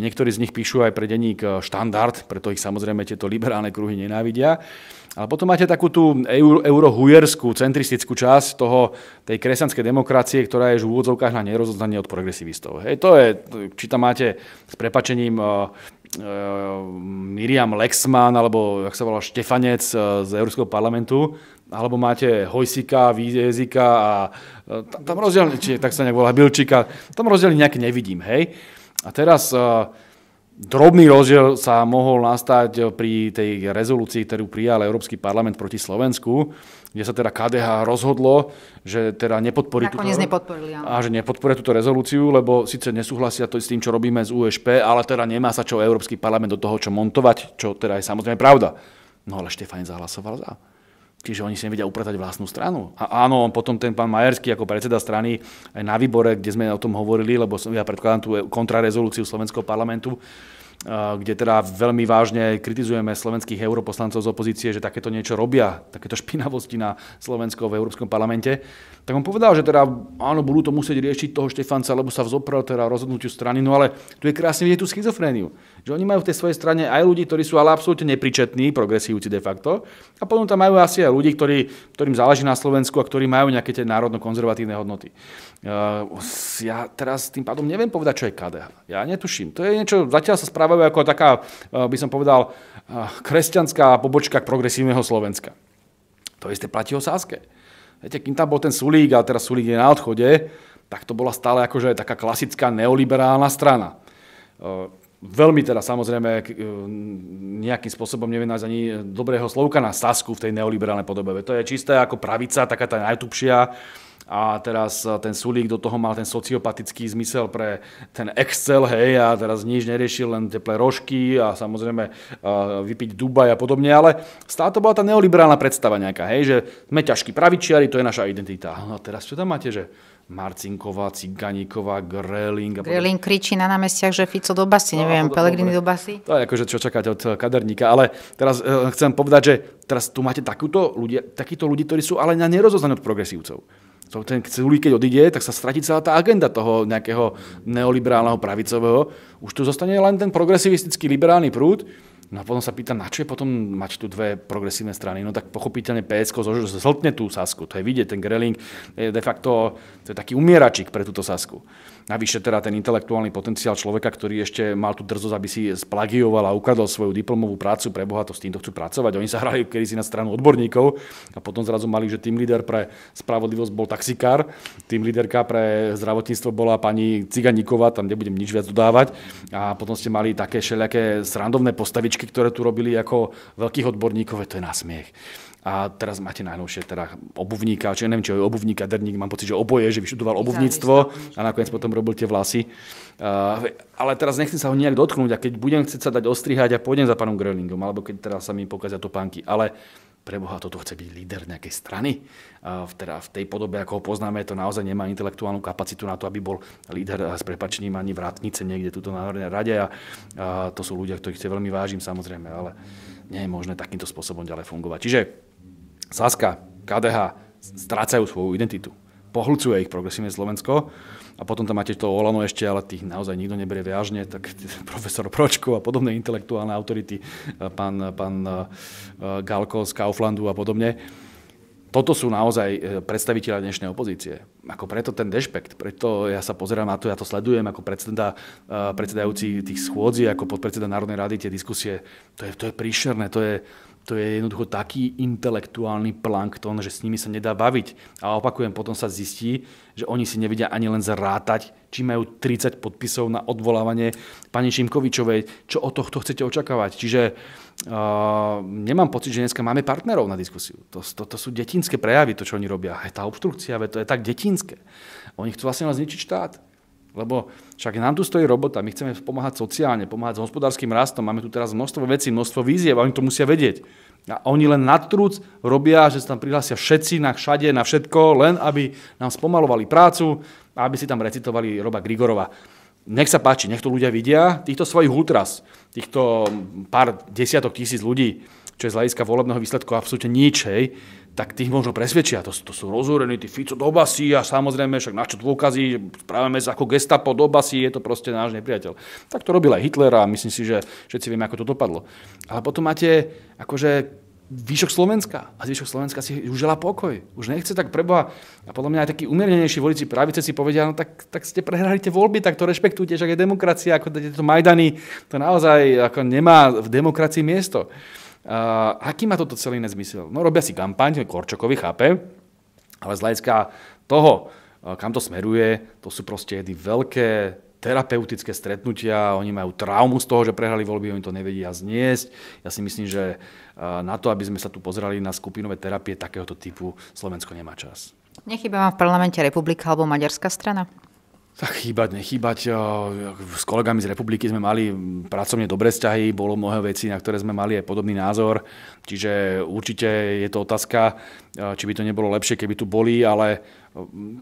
niektorí z nich píšu aj pre denník štandard, preto ich samozrejme tieto liberálne kruhy nenávidia. Ale potom máte takú tú eurohujerskú, centristickú časť toho, tej kresťanskej demokracie, ktorá je v úvodzovkách na nerozoznanie od progresivistov. Hej, to je, či tam máte s prepačením uh, uh, Miriam Lexman, alebo, jak sa volá, Štefanec uh, z Európskeho parlamentu, alebo máte hojsika, výjezika a e, tam rozdielne, či tak sa nejak volá, bilčika, tam rozdielne nejaké nevidím, hej. A teraz e, drobný rozdiel sa mohol nastať pri tej rezolúcii, ktorú prijal Európsky parlament proti Slovensku, kde sa teda KDH rozhodlo, že teda nepodporí túto, a že nepodporia túto rezolúciu, lebo síce nesúhlasia to s tým, čo robíme z USP, ale teda nemá sa čo Európsky parlament do toho, čo montovať, čo teda je samozrejme pravda. No ale Štefan zahlasoval za. Čiže oni si nevedia upratať vlastnú stranu. A áno, potom ten pán Majerský ako predseda strany aj na výbore, kde sme o tom hovorili, lebo som ja predkladám tú kontrarezolúciu Slovenského parlamentu, kde teda veľmi vážne kritizujeme slovenských europoslancov z opozície, že takéto niečo robia, takéto špinavosti na Slovensko v Európskom parlamente, tak on povedal, že teda áno, budú to musieť riešiť toho Štefanca, lebo sa vzoprel teda rozhodnutiu strany, no ale tu je krásne vidieť tú schizofréniu, že oni majú v tej svojej strane aj ľudí, ktorí sú ale absolútne nepričetní, progresívci de facto, a potom tam majú asi aj ľudí, ktorí, ktorým záleží na Slovensku a ktorí majú nejaké tie národno-konzervatívne hodnoty ja teraz tým pádom neviem povedať, čo je KDH. Ja netuším. To je niečo, zatiaľ sa správajú ako taká, eh, by som povedal, eh, kresťanská pobočka progresívneho Slovenska. To isté platí o Sáske. Viete, kým tam bol ten Sulík, a teraz Sulík je na odchode, tak to bola stále akože taká klasická neoliberálna strana. Eh, veľmi teda samozrejme nejakým spôsobom neviem nájsť ani dobrého slovka na Sasku v tej neoliberálnej podobe. To je čisté ako pravica, taká tá najtupšia, a teraz eh, ten Sulík do toho mal ten sociopatický zmysel pre ten Excel, hej, a teraz nič neriešil, len teplé rožky a samozrejme eh, vypiť Dubaj a podobne, ale stále to bola tá neoliberálna predstava nejaká, hej, že sme ťažkí pravičiari, to je naša identita. No a teraz čo tam máte, že Marcinková, Ciganíková, Greling. Greling kričí na námestiach, že Fico do basy, no, neviem, Pelegrini do basy. To je akože čo čakáte od eh, kaderníka, ale teraz chcem povedať, že teraz tu máte takúto ľudia, takýto ľudí, ktorí sú ale na nerozoznaní od progresívcov. To ten Sulík, keď odíde, tak sa stratí celá tá agenda toho nejakého neoliberálneho pravicového. Už tu zostane len ten progresivistický liberálny prúd. No a potom sa pýta, na čo je potom mať tu dve progresívne strany? No tak pochopiteľne PSK zhltne tú Sasku. To je vidieť, ten Greling je de facto to je taký umieračik pre túto Sasku. Navyše teda ten intelektuálny potenciál človeka, ktorý ešte mal tú drzosť, aby si splagioval a ukradol svoju diplomovú prácu pre Boha, to s týmto chcú pracovať. Oni sa hrali kedy si na stranu odborníkov a potom zrazu mali, že tým líder pre spravodlivosť bol taxikár, tým líderka pre zdravotníctvo bola pani Ciganíková, tam nebudem nič viac dodávať. A potom ste mali také všelijaké srandovné postavičky, ktoré tu robili ako veľkých odborníkov, to je na smiech a teraz máte najnovšie teda obuvníka, či ja neviem, či je obuvníka, derník, mám pocit, že oboje, že vyštudoval obuvníctvo a nakoniec potom robil tie vlasy. Uh, ale teraz nechcem sa ho nejak dotknúť a keď budem chcieť sa dať ostrihať a ja pôjdem za pánom Gröllingom, alebo keď teraz sa mi pokazia pánky, ale preboha, toto chce byť líder nejakej strany. Uh, teda v tej podobe, ako ho poznáme, to naozaj nemá intelektuálnu kapacitu na to, aby bol líder s prepačením ani vrátnice niekde tuto na rade. A, a to sú ľudia, ktorých si veľmi vážim samozrejme, ale nie je možné takýmto spôsobom ďalej fungovať. Čiže Saska, KDH strácajú svoju identitu. Pohľcuje ich progresívne Slovensko a potom tam máte to Olano ešte, ale tých naozaj nikto neberie vážne, tak <laughs> profesor Pročko a podobné intelektuálne autority, pán, pán Galko z Kauflandu a podobne. Toto sú naozaj e, predstaviteľa dnešnej opozície. Ako preto ten dešpekt, preto ja sa pozerám na to, ja to sledujem ako predseda, predsedajúci tých schôdzi, ako podpredseda Národnej rady tie diskusie. To je, to je príšerné, to je, to je jednoducho taký intelektuálny plankton, že s nimi sa nedá baviť. A opakujem, potom sa zistí, že oni si nevedia ani len zrátať, či majú 30 podpisov na odvolávanie pani Šimkovičovej, čo od tohto chcete očakávať. Čiže uh, nemám pocit, že dneska máme partnerov na diskusiu. To, to, to sú detinské prejavy, to, čo oni robia. Aj tá obštrukcia, to je tak detinské. Oni chcú vlastne len zničiť štát. Lebo však nám tu stojí robota, my chceme pomáhať sociálne, pomáhať s hospodárským rastom, máme tu teraz množstvo vecí, množstvo víziev, oni to musia vedieť. A oni len na trúc robia, že sa tam prihlásia všetci na všade, na všetko, len aby nám spomalovali prácu a aby si tam recitovali Roba Grigorova. Nech sa páči, nech to ľudia vidia, týchto svojich ultras, týchto pár desiatok tisíc ľudí, čo je z hľadiska volebného výsledku absolútne nič, hej, tak tých možno presvedčia. To, to sú rozúrení, tí Fico do basí a samozrejme, však na čo dôkazy, správame sa ako gestapo do basí, je to proste náš nepriateľ. Tak to robil aj Hitler a myslím si, že všetci vieme, ako to dopadlo. Ale potom máte akože výšok Slovenska. A výšok Slovenska si už želá pokoj. Už nechce tak preboha. A podľa mňa aj takí umiernenejší voliči pravice si povedia, no tak, tak ste prehrali tie voľby, tak to rešpektujte, že je demokracia, ako tieto Majdany, to naozaj ako nemá v demokracii miesto. Uh, aký má toto celý nezmysel? No robia si kampaň, Korčokovi chápe, ale z hľadiska toho, uh, kam to smeruje, to sú proste jedy veľké terapeutické stretnutia, oni majú traumu z toho, že prehrali voľby, oni to nevedia zniesť. Ja si myslím, že uh, na to, aby sme sa tu pozerali na skupinové terapie takéhoto typu, Slovensko nemá čas. Nechýba vám v parlamente republika alebo maďarská strana? Tak chýbať, nechýbať. Eh, s kolegami z republiky sme mali pracovne dobré vzťahy, bolo mnohé veci, na ktoré sme mali aj podobný názor. Čiže určite je to otázka, eh, či by to nebolo lepšie, keby tu boli, ale eh,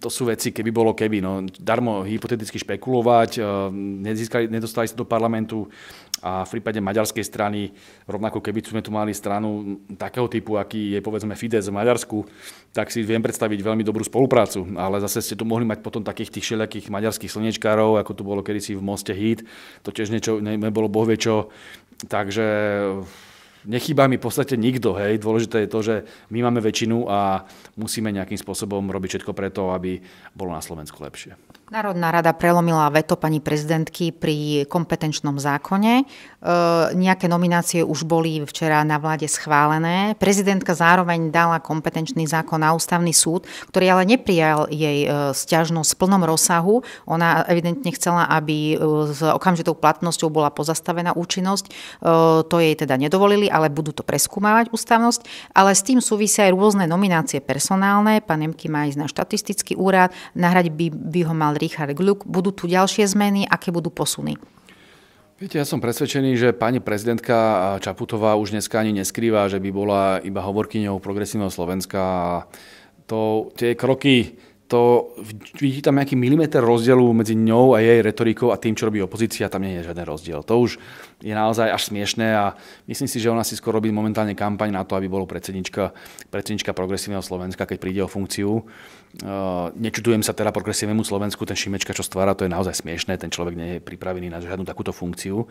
to sú veci, keby bolo keby. No, darmo hypoteticky špekulovať, nedostali sa do parlamentu, a v prípade maďarskej strany, rovnako keby sme tu mali stranu takého typu, aký je povedzme Fides v Maďarsku, tak si viem predstaviť veľmi dobrú spoluprácu. Ale zase ste tu mohli mať potom takých tých všelijakých maďarských slnečkárov, ako tu bolo kedysi v Moste Hit. To tiež niečo, nebolo bohvie čo. Takže eh, nechýba mi v podstate nikto, hej. Dôležité je to, že my máme väčšinu a musíme nejakým spôsobom robiť všetko preto, aby bolo na Slovensku lepšie. Národná rada prelomila veto pani prezidentky pri kompetenčnom zákone. E, nejaké nominácie už boli včera na vláde schválené. Prezidentka zároveň dala kompetenčný zákon na ústavný súd, ktorý ale neprijal jej e, stiažnosť v plnom rozsahu. Ona evidentne chcela, aby e, s okamžitou platnosťou bola pozastavená účinnosť. E, to jej teda nedovolili, ale budú to preskúmavať ústavnosť. Ale s tým súvisia aj rôzne nominácie personálne. Pán Emky má ísť na štatistický úrad, Nahrať by, by ho mal Richard Gluck, budú tu ďalšie zmeny, aké budú posuny? Viete, ja som presvedčený, že pani prezidentka Čaputová už dneska ani neskrýva, že by bola iba hovorkyňou progresívneho Slovenska. To, tie kroky to vidí tam nejaký milimeter rozdielu medzi ňou a jej retorikou a tým, čo robí opozícia, tam nie je žiaden rozdiel. To už je naozaj až smiešné a myslím si, že ona si skoro robí momentálne kampaň na to, aby bolo predsednička, predsednička progresívneho Slovenska, keď príde o funkciu. Uh, nečudujem sa teda progresívnemu Slovensku, ten Šimečka, čo stvára, to je naozaj smiešné, ten človek nie je pripravený na žiadnu takúto funkciu,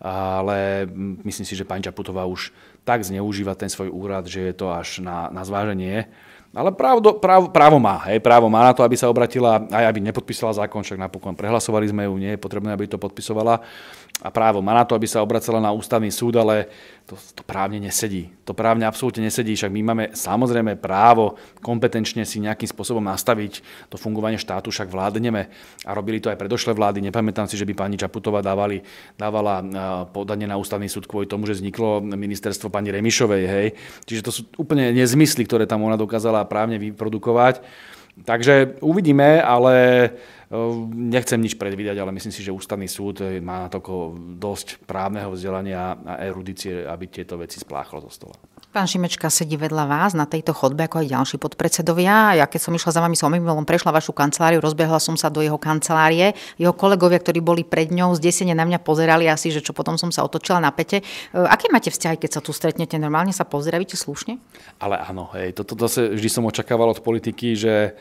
ale myslím si, že pani Čaputová už tak zneužíva ten svoj úrad, že je to až na, na zváženie. Ale právo, právo, právo má, hej, právo má na to, aby sa obratila, aj aby nepodpísala zákon, však napokon prehlasovali sme ju, nie je potrebné, aby to podpisovala a právo má na to, aby sa obracala na ústavný súd, ale to, to právne nesedí. To právne absolútne nesedí, však my máme samozrejme právo kompetenčne si nejakým spôsobom nastaviť to fungovanie štátu, však vládneme a robili to aj predošlé vlády. Nepamätám si, že by pani Čaputová dávali, dávala e, podanie na ústavný súd kvôli tomu, že vzniklo ministerstvo pani Remišovej. Hej. Čiže to sú úplne nezmysly, ktoré tam ona dokázala právne vyprodukovať. Takže uvidíme, ale e, nechcem nič predvídať, ale myslím si, že ústavný súd e, má toľko dosť právneho vzdelania a erudície, aby tieto veci spláchlo zo stola. Pán Šimečka sedí vedľa vás na tejto chodbe, ako aj ďalší podpredsedovia. Ja keď som išla za vami som imelom prešla vašu kanceláriu, rozbehla som sa do jeho kancelárie. Jeho kolegovia, ktorí boli pred ňou, zdesene na mňa pozerali asi, že čo potom som sa otočila na pete. E, aké máte vzťahy, keď sa tu stretnete? Normálne sa pozdravíte slušne? Ale áno, hej, toto zase vždy som očakával od politiky, že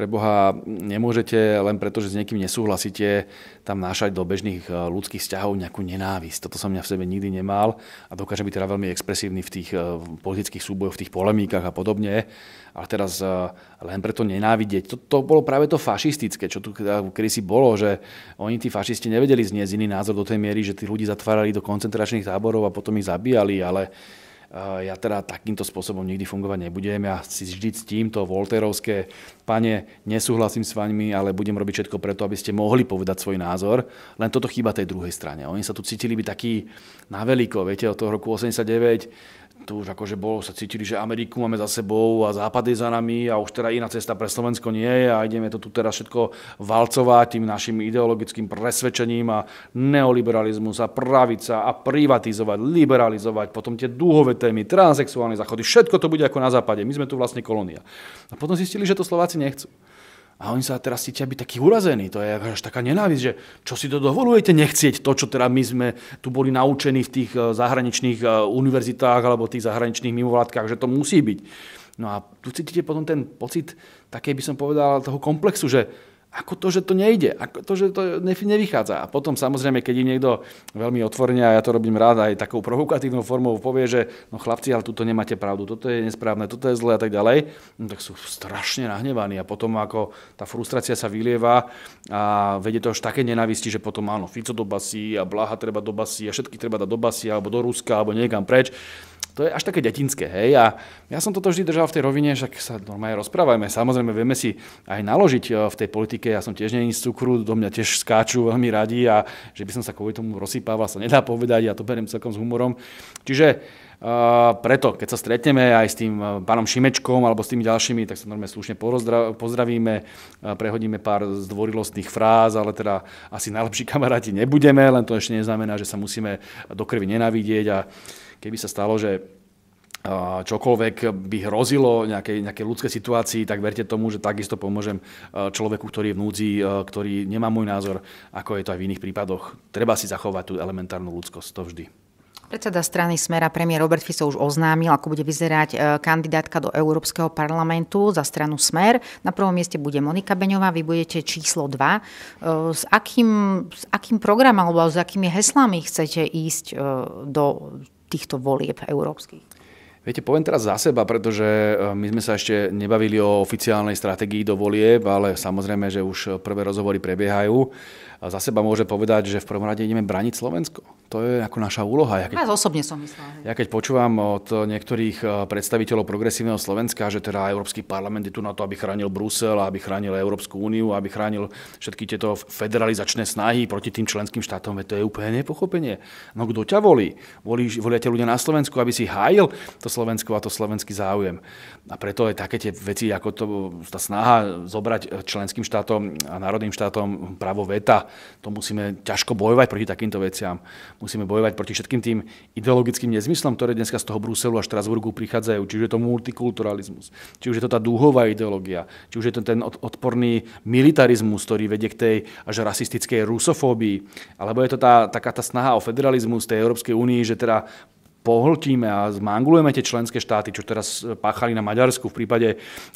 pre Boha nemôžete len preto, že s niekým nesúhlasíte, tam nášať do bežných eh, ľudských vzťahov nejakú nenávisť. Toto som ja v sebe nikdy nemal a dokáže byť teda veľmi expresívny v tých eh, politických súbojoch, v tých polemíkach a podobne. Ale teraz eh, len preto nenávidieť. To, to bolo práve to fašistické, čo tu teda kedysi bolo, že oni tí fašisti nevedeli zniesť iný názor do tej miery, že tí ľudí zatvárali do koncentračných táborov a potom ich zabíjali, ale Eh, ja teda takýmto spôsobom nikdy fungovať nebudem, ja si vždy s týmto volterovské, pane, nesúhlasím s vami, ale budem robiť všetko preto, aby ste mohli povedať svoj názor, len toto chýba tej druhej strane. Oni sa tu cítili by takí na veľko, viete, od toho roku 89 tu už akože bolo, sa cítili, že Ameriku máme za sebou a Západ je za nami a už teda iná cesta pre Slovensko nie je a ideme to tu teraz všetko valcovať tým našim ideologickým presvedčením a neoliberalizmus a pravica a privatizovať, liberalizovať, potom tie dúhové témy, transexuálne záchody, všetko to bude ako na Západe. My sme tu vlastne kolónia. A potom zistili, že to Slováci nechcú. A oni sa teraz cítia byť takí urazení. To je až taká nenávisť, že čo si to dovolujete nechcieť to, čo teda my sme tu boli naučení v tých eh, zahraničných eh, univerzitách alebo tých zahraničných mimovládkach, že to musí byť. No a tu cítite potom ten pocit také by som povedal, toho komplexu, že ako to, že to nejde, ako to, že to nevychádza. A potom samozrejme, keď im niekto veľmi otvorene, a ja to robím rád aj takou provokatívnou formou, povie, že no chlapci, ale tuto nemáte pravdu, toto je nesprávne, toto je zle a tak ďalej, no, tak sú strašne nahnevaní a potom ako tá frustrácia sa vylieva a vedie to až také nenávisti, že potom áno, Fico do basí a Blaha treba do basí a všetky treba dať do basí alebo do Ruska alebo niekam preč to je až také detinské, hej. A ja som toto vždy držal v tej rovine, že sa normálne rozprávajme. Samozrejme, vieme si aj naložiť e, v tej politike. Ja som tiež není z cukru, do mňa tiež skáču veľmi radi a že by som sa kvôli tomu rozsýpával, sa nedá povedať. Ja to beriem celkom s humorom. Čiže Uh, preto, keď sa stretneme aj s tým e, pánom Šimečkom alebo s tými ďalšími, tak sa normálne slušne pozdravíme, prehodíme pár zdvorilostných fráz, ale teda asi najlepší kamaráti nebudeme, len to ešte neznamená, že sa musíme do krvi nenávidieť a keby sa stalo, že čokoľvek by hrozilo nejakej, nejakej ľudskej situácii, tak verte tomu, že takisto pomôžem človeku, ktorý je v núdzi, ktorý nemá môj názor, ako je to aj v iných prípadoch. Treba si zachovať tú elementárnu ľudskosť, to vždy. Predseda strany Smera, premiér Robert Fico už oznámil, ako bude vyzerať e, kandidátka do Európskeho parlamentu za stranu Smer. Na prvom mieste bude Monika Beňová, vy budete číslo 2. E, s akým, s akým programom alebo s akými heslami chcete ísť e, do týchto volieb európskych? Viete, poviem teraz za seba, pretože e, my sme sa ešte nebavili o oficiálnej stratégii do volieb, ale samozrejme, že už prvé rozhovory prebiehajú za seba môže povedať, že v prvom rade ideme braniť Slovensko. To je ako naša úloha. Ja keď, ja osobne som myslel. Ja keď počúvam od niektorých eh, predstaviteľov progresívneho Slovenska, že teda Európsky parlament je tu na to, aby chránil Brusel, aby chránil Európsku úniu, aby chránil všetky tieto federalizačné snahy proti tým členským štátom, to je úplne nepochopenie. No kto ťa volí? volí volia tie ľudia na Slovensku, aby si hájil to Slovensko a to slovenský záujem. A preto je také tie veci, ako to, tá snaha zobrať eh, členským štátom a národným štátom právo veta, to musíme ťažko bojovať proti takýmto veciam. Musíme bojovať proti všetkým tým ideologickým nezmyslom, ktoré dneska z toho Bruselu a Štrasburgu prichádzajú. Či už je to multikulturalizmus, či už je to tá dúhová ideológia, či už je to ten odporný militarizmus, ktorý vedie k tej až rasistickej rusofóbii, alebo je to tá, taká tá snaha o federalizmus tej Európskej únii, že teda pohltíme a zmangulujeme tie členské štáty, čo teraz eh, páchali na Maďarsku v prípade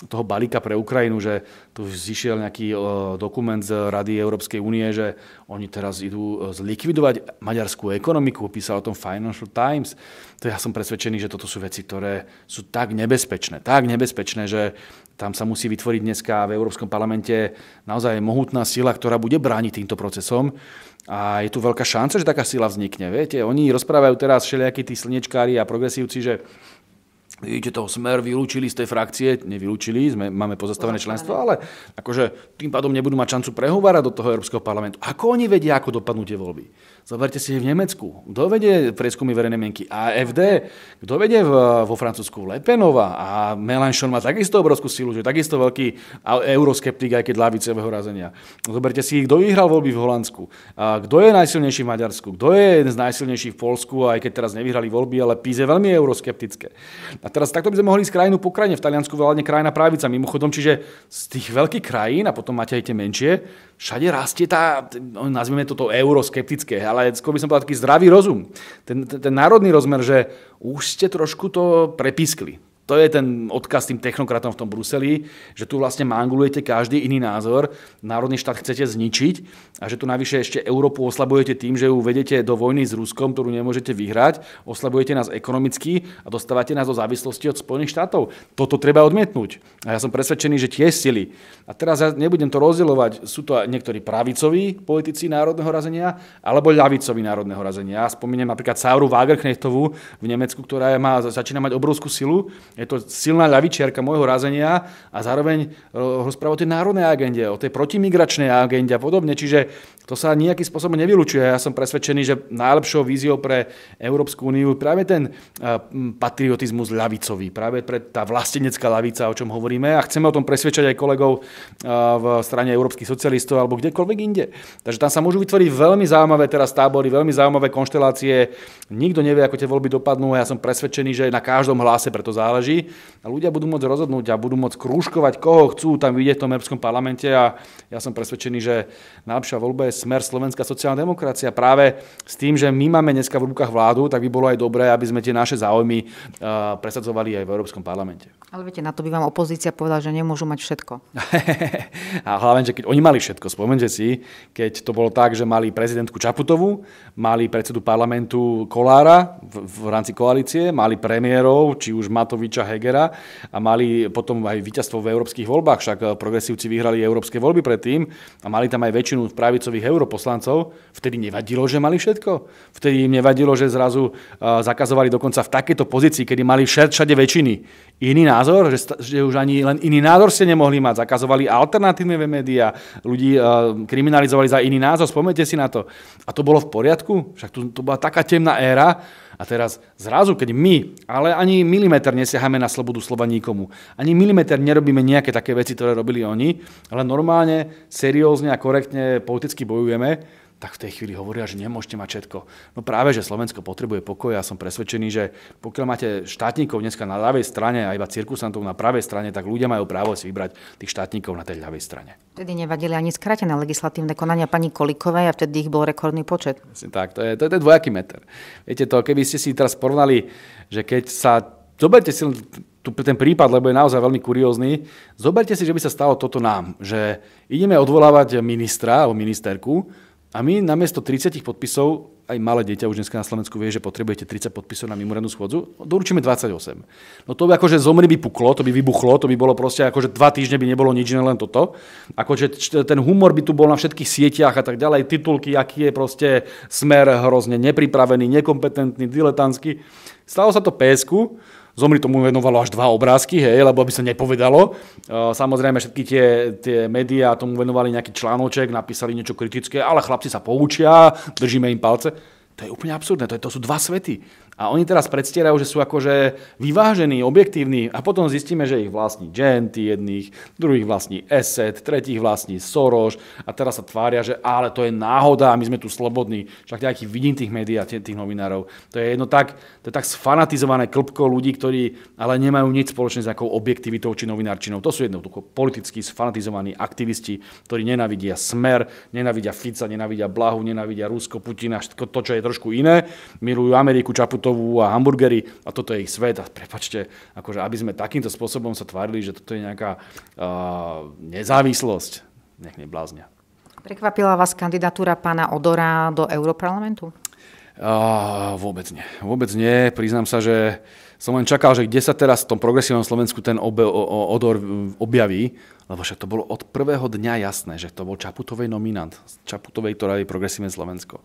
toho balíka pre Ukrajinu, že tu zišiel nejaký eh, dokument z Rady Európskej únie, že oni teraz idú eh, zlikvidovať maďarskú ekonomiku, písal o tom Financial Times. To ja som presvedčený, že toto sú veci, ktoré sú tak nebezpečné, tak nebezpečné, že tam sa musí vytvoriť dneska v Európskom parlamente naozaj mohutná sila, ktorá bude brániť týmto procesom. A je tu veľká šanca, že taká sila vznikne. Viete, oni rozprávajú teraz všelijakí tí slnečkári a progresívci, že Vidíte, toho smer vylúčili z tej frakcie, nevylúčili, sme, máme pozastavené členstvo, ale akože tým pádom nebudú mať šancu prehovárať do toho Európskeho parlamentu. Ako oni vedia, ako dopadnú tie voľby? Zoberte si v Nemecku. Kto vedie prieskumy verejnej mienky? AFD. Kto vedie vo Francúzsku? Lepenova. A Melanchon má takisto obrovskú silu, že takisto veľký euroskeptik, aj keď lavicového razenia. Zoberte si, kto vyhral voľby v Holandsku. A kto je najsilnejší v Maďarsku? Kto je jeden z najsilnejších v Polsku, aj keď teraz nevyhrali voľby, ale PIS je veľmi euroskeptické. A teraz takto by sme mohli ísť krajinu po krajine. V Taliansku vládne krajina pravica. mimochodom, čiže z tých veľkých krajín, a potom máte aj tie menšie, všade rastie tá, no, nazvime to to euroskeptické, ale skôr by som povedal taký zdravý rozum. Ten, ten, ten národný rozmer, že už ste trošku to prepiskli to je ten odkaz tým technokratom v tom Bruseli, že tu vlastne mangulujete každý iný názor, národný štát chcete zničiť a že tu navyše ešte Európu oslabujete tým, že ju vedete do vojny s Ruskom, ktorú nemôžete vyhrať, oslabujete nás ekonomicky a dostávate nás do závislosti od Spojených štátov. Toto treba odmietnúť. A ja som presvedčený, že tie sily. A teraz ja nebudem to rozdielovať, sú to niektorí pravicoví politici národného razenia alebo ľavicoví národného razenia. Ja spomínam napríklad Sauru Wagerknechtovú v Nemecku, ktorá má, začína mať obrovskú silu je to silná ľavičiarka môjho razenia a zároveň rozpráva e, o tej národnej agende, o tej protimigračnej agende a podobne. Čiže to sa nejakým spôsobom nevylučuje. Ja som presvedčený, že najlepšou víziou pre Európsku úniu je práve ten e, patriotizmus ľavicový, práve pre tá vlastenecká ľavica, o čom hovoríme. A chceme o tom presvedčať aj kolegov e, v strane európskych socialistov alebo kdekoľvek inde. Takže tam sa môžu vytvoriť veľmi zaujímavé teraz tábory, veľmi zaujímavé konštelácie. Nikto nevie, ako tie voľby dopadnú. Ja som presvedčený, že na každom hlase preto záleží záleží a ľudia budú môcť rozhodnúť a budú môcť krúžkovať, koho chcú tam vidieť v tom Európskom parlamente a ja som presvedčený, že najlepšia voľba je smer Slovenská sociálna demokracia práve s tým, že my máme dneska v rukách vládu, tak by bolo aj dobré, aby sme tie naše záujmy e, presadzovali aj v Európskom parlamente. Ale viete, na to by vám opozícia povedala, že nemôžu mať všetko. <laughs> a hlavne, že keď oni mali všetko, spomente si, keď to bolo tak, že mali prezidentku Čaputovu, mali predsedu parlamentu Kolára v, v rámci koalície, mali premiérov, či už Matovič Matoviča Hegera a mali potom aj víťazstvo v európskych voľbách, však eh, progresívci vyhrali európske voľby predtým a mali tam aj väčšinu pravicových europoslancov, vtedy nevadilo, že mali všetko. Vtedy im nevadilo, že zrazu eh, zakazovali dokonca v takejto pozícii, kedy mali všade väčšiny. Iný názor, že, že už ani len iný názor ste nemohli mať, zakazovali alternatívne médiá, ľudí eh, kriminalizovali za iný názor, spomnite si na to. A to bolo v poriadku, však to, to bola taká temná éra, a teraz zrazu, keď my, ale ani milimeter nesiahame na slobodu slova nikomu, ani milimeter nerobíme nejaké také veci, ktoré robili oni, ale normálne, seriózne a korektne politicky bojujeme, tak v tej chvíli hovoria, že nemôžete mať všetko. No práve, že Slovensko potrebuje pokoj a som presvedčený, že pokiaľ máte štátnikov dneska na ľavej strane a iba cirkusantov na pravej strane, tak ľudia majú právo si vybrať tých štátnikov na tej ľavej strane. Vtedy nevadili ani skrátené legislatívne konania pani Kolikovej a vtedy ich bol rekordný počet. Myslím tak, to je, to je ten dvojaký meter. Viete to, keby ste si teraz porovnali, že keď sa Zoberte si ten prípad, lebo je naozaj veľmi kuriózny. Zoberte si, že by sa stalo toto nám, že ideme odvolávať ministra alebo ministerku, a my namiesto 30 podpisov, aj malé dieťa už dneska na Slovensku vie, že potrebujete 30 podpisov na mimoriadnu schôdzu, doručíme 28. No to by akože zomri by puklo, to by vybuchlo, to by bolo proste akože dva týždne by nebolo nič iné, len toto. Akože ten humor by tu bol na všetkých sieťach a tak ďalej, titulky, aký je proste smer hrozne nepripravený, nekompetentný, diletantský. Stalo sa to PSK, Zomri tomu venovalo až dva obrázky, hej, lebo aby sa nepovedalo. Uh, samozrejme, všetky tie, tie médiá tomu venovali nejaký článoček, napísali niečo kritické, ale chlapci sa poučia, držíme im palce. To je úplne absurdné, to, je, to sú dva svety. A oni teraz predstierajú, že sú akože vyvážení, objektívni a potom zistíme, že ich vlastní Genty jedných, druhých vlastní Asset, tretích vlastní Soros a teraz sa tvária, že ale to je náhoda, a my sme tu slobodní. Však ja ich vidím tých médií a tých, novinárov. To je jedno tak, to je tak sfanatizované klbko ľudí, ktorí ale nemajú nič spoločné s nejakou objektivitou či novinárčinou. To sú jednoducho politicky sfanatizovaní aktivisti, ktorí nenávidia smer, nenávidia Fica, nenávidia Blahu, nenávidia Rusko, Putina, všetko to, čo je trošku iné. Milujú Ameriku, Čaput hotovú a hamburgery a toto je ich svet. A prepačte, akože aby sme takýmto spôsobom sa tvárili, že toto je nejaká uh, nezávislosť, nech nebláznia. Prekvapila vás kandidatúra pána Odora do Európarlamentu? Uh, vôbec nie. Vôbec nie. Priznám sa, že som len čakal, že kde sa teraz v tom progresívnom Slovensku ten obe, o, o, odor um, objaví, lebo však to bolo od prvého dňa jasné, že to bol Čaputovej nominant. Čaputovej, ktorá je progresívne Slovensko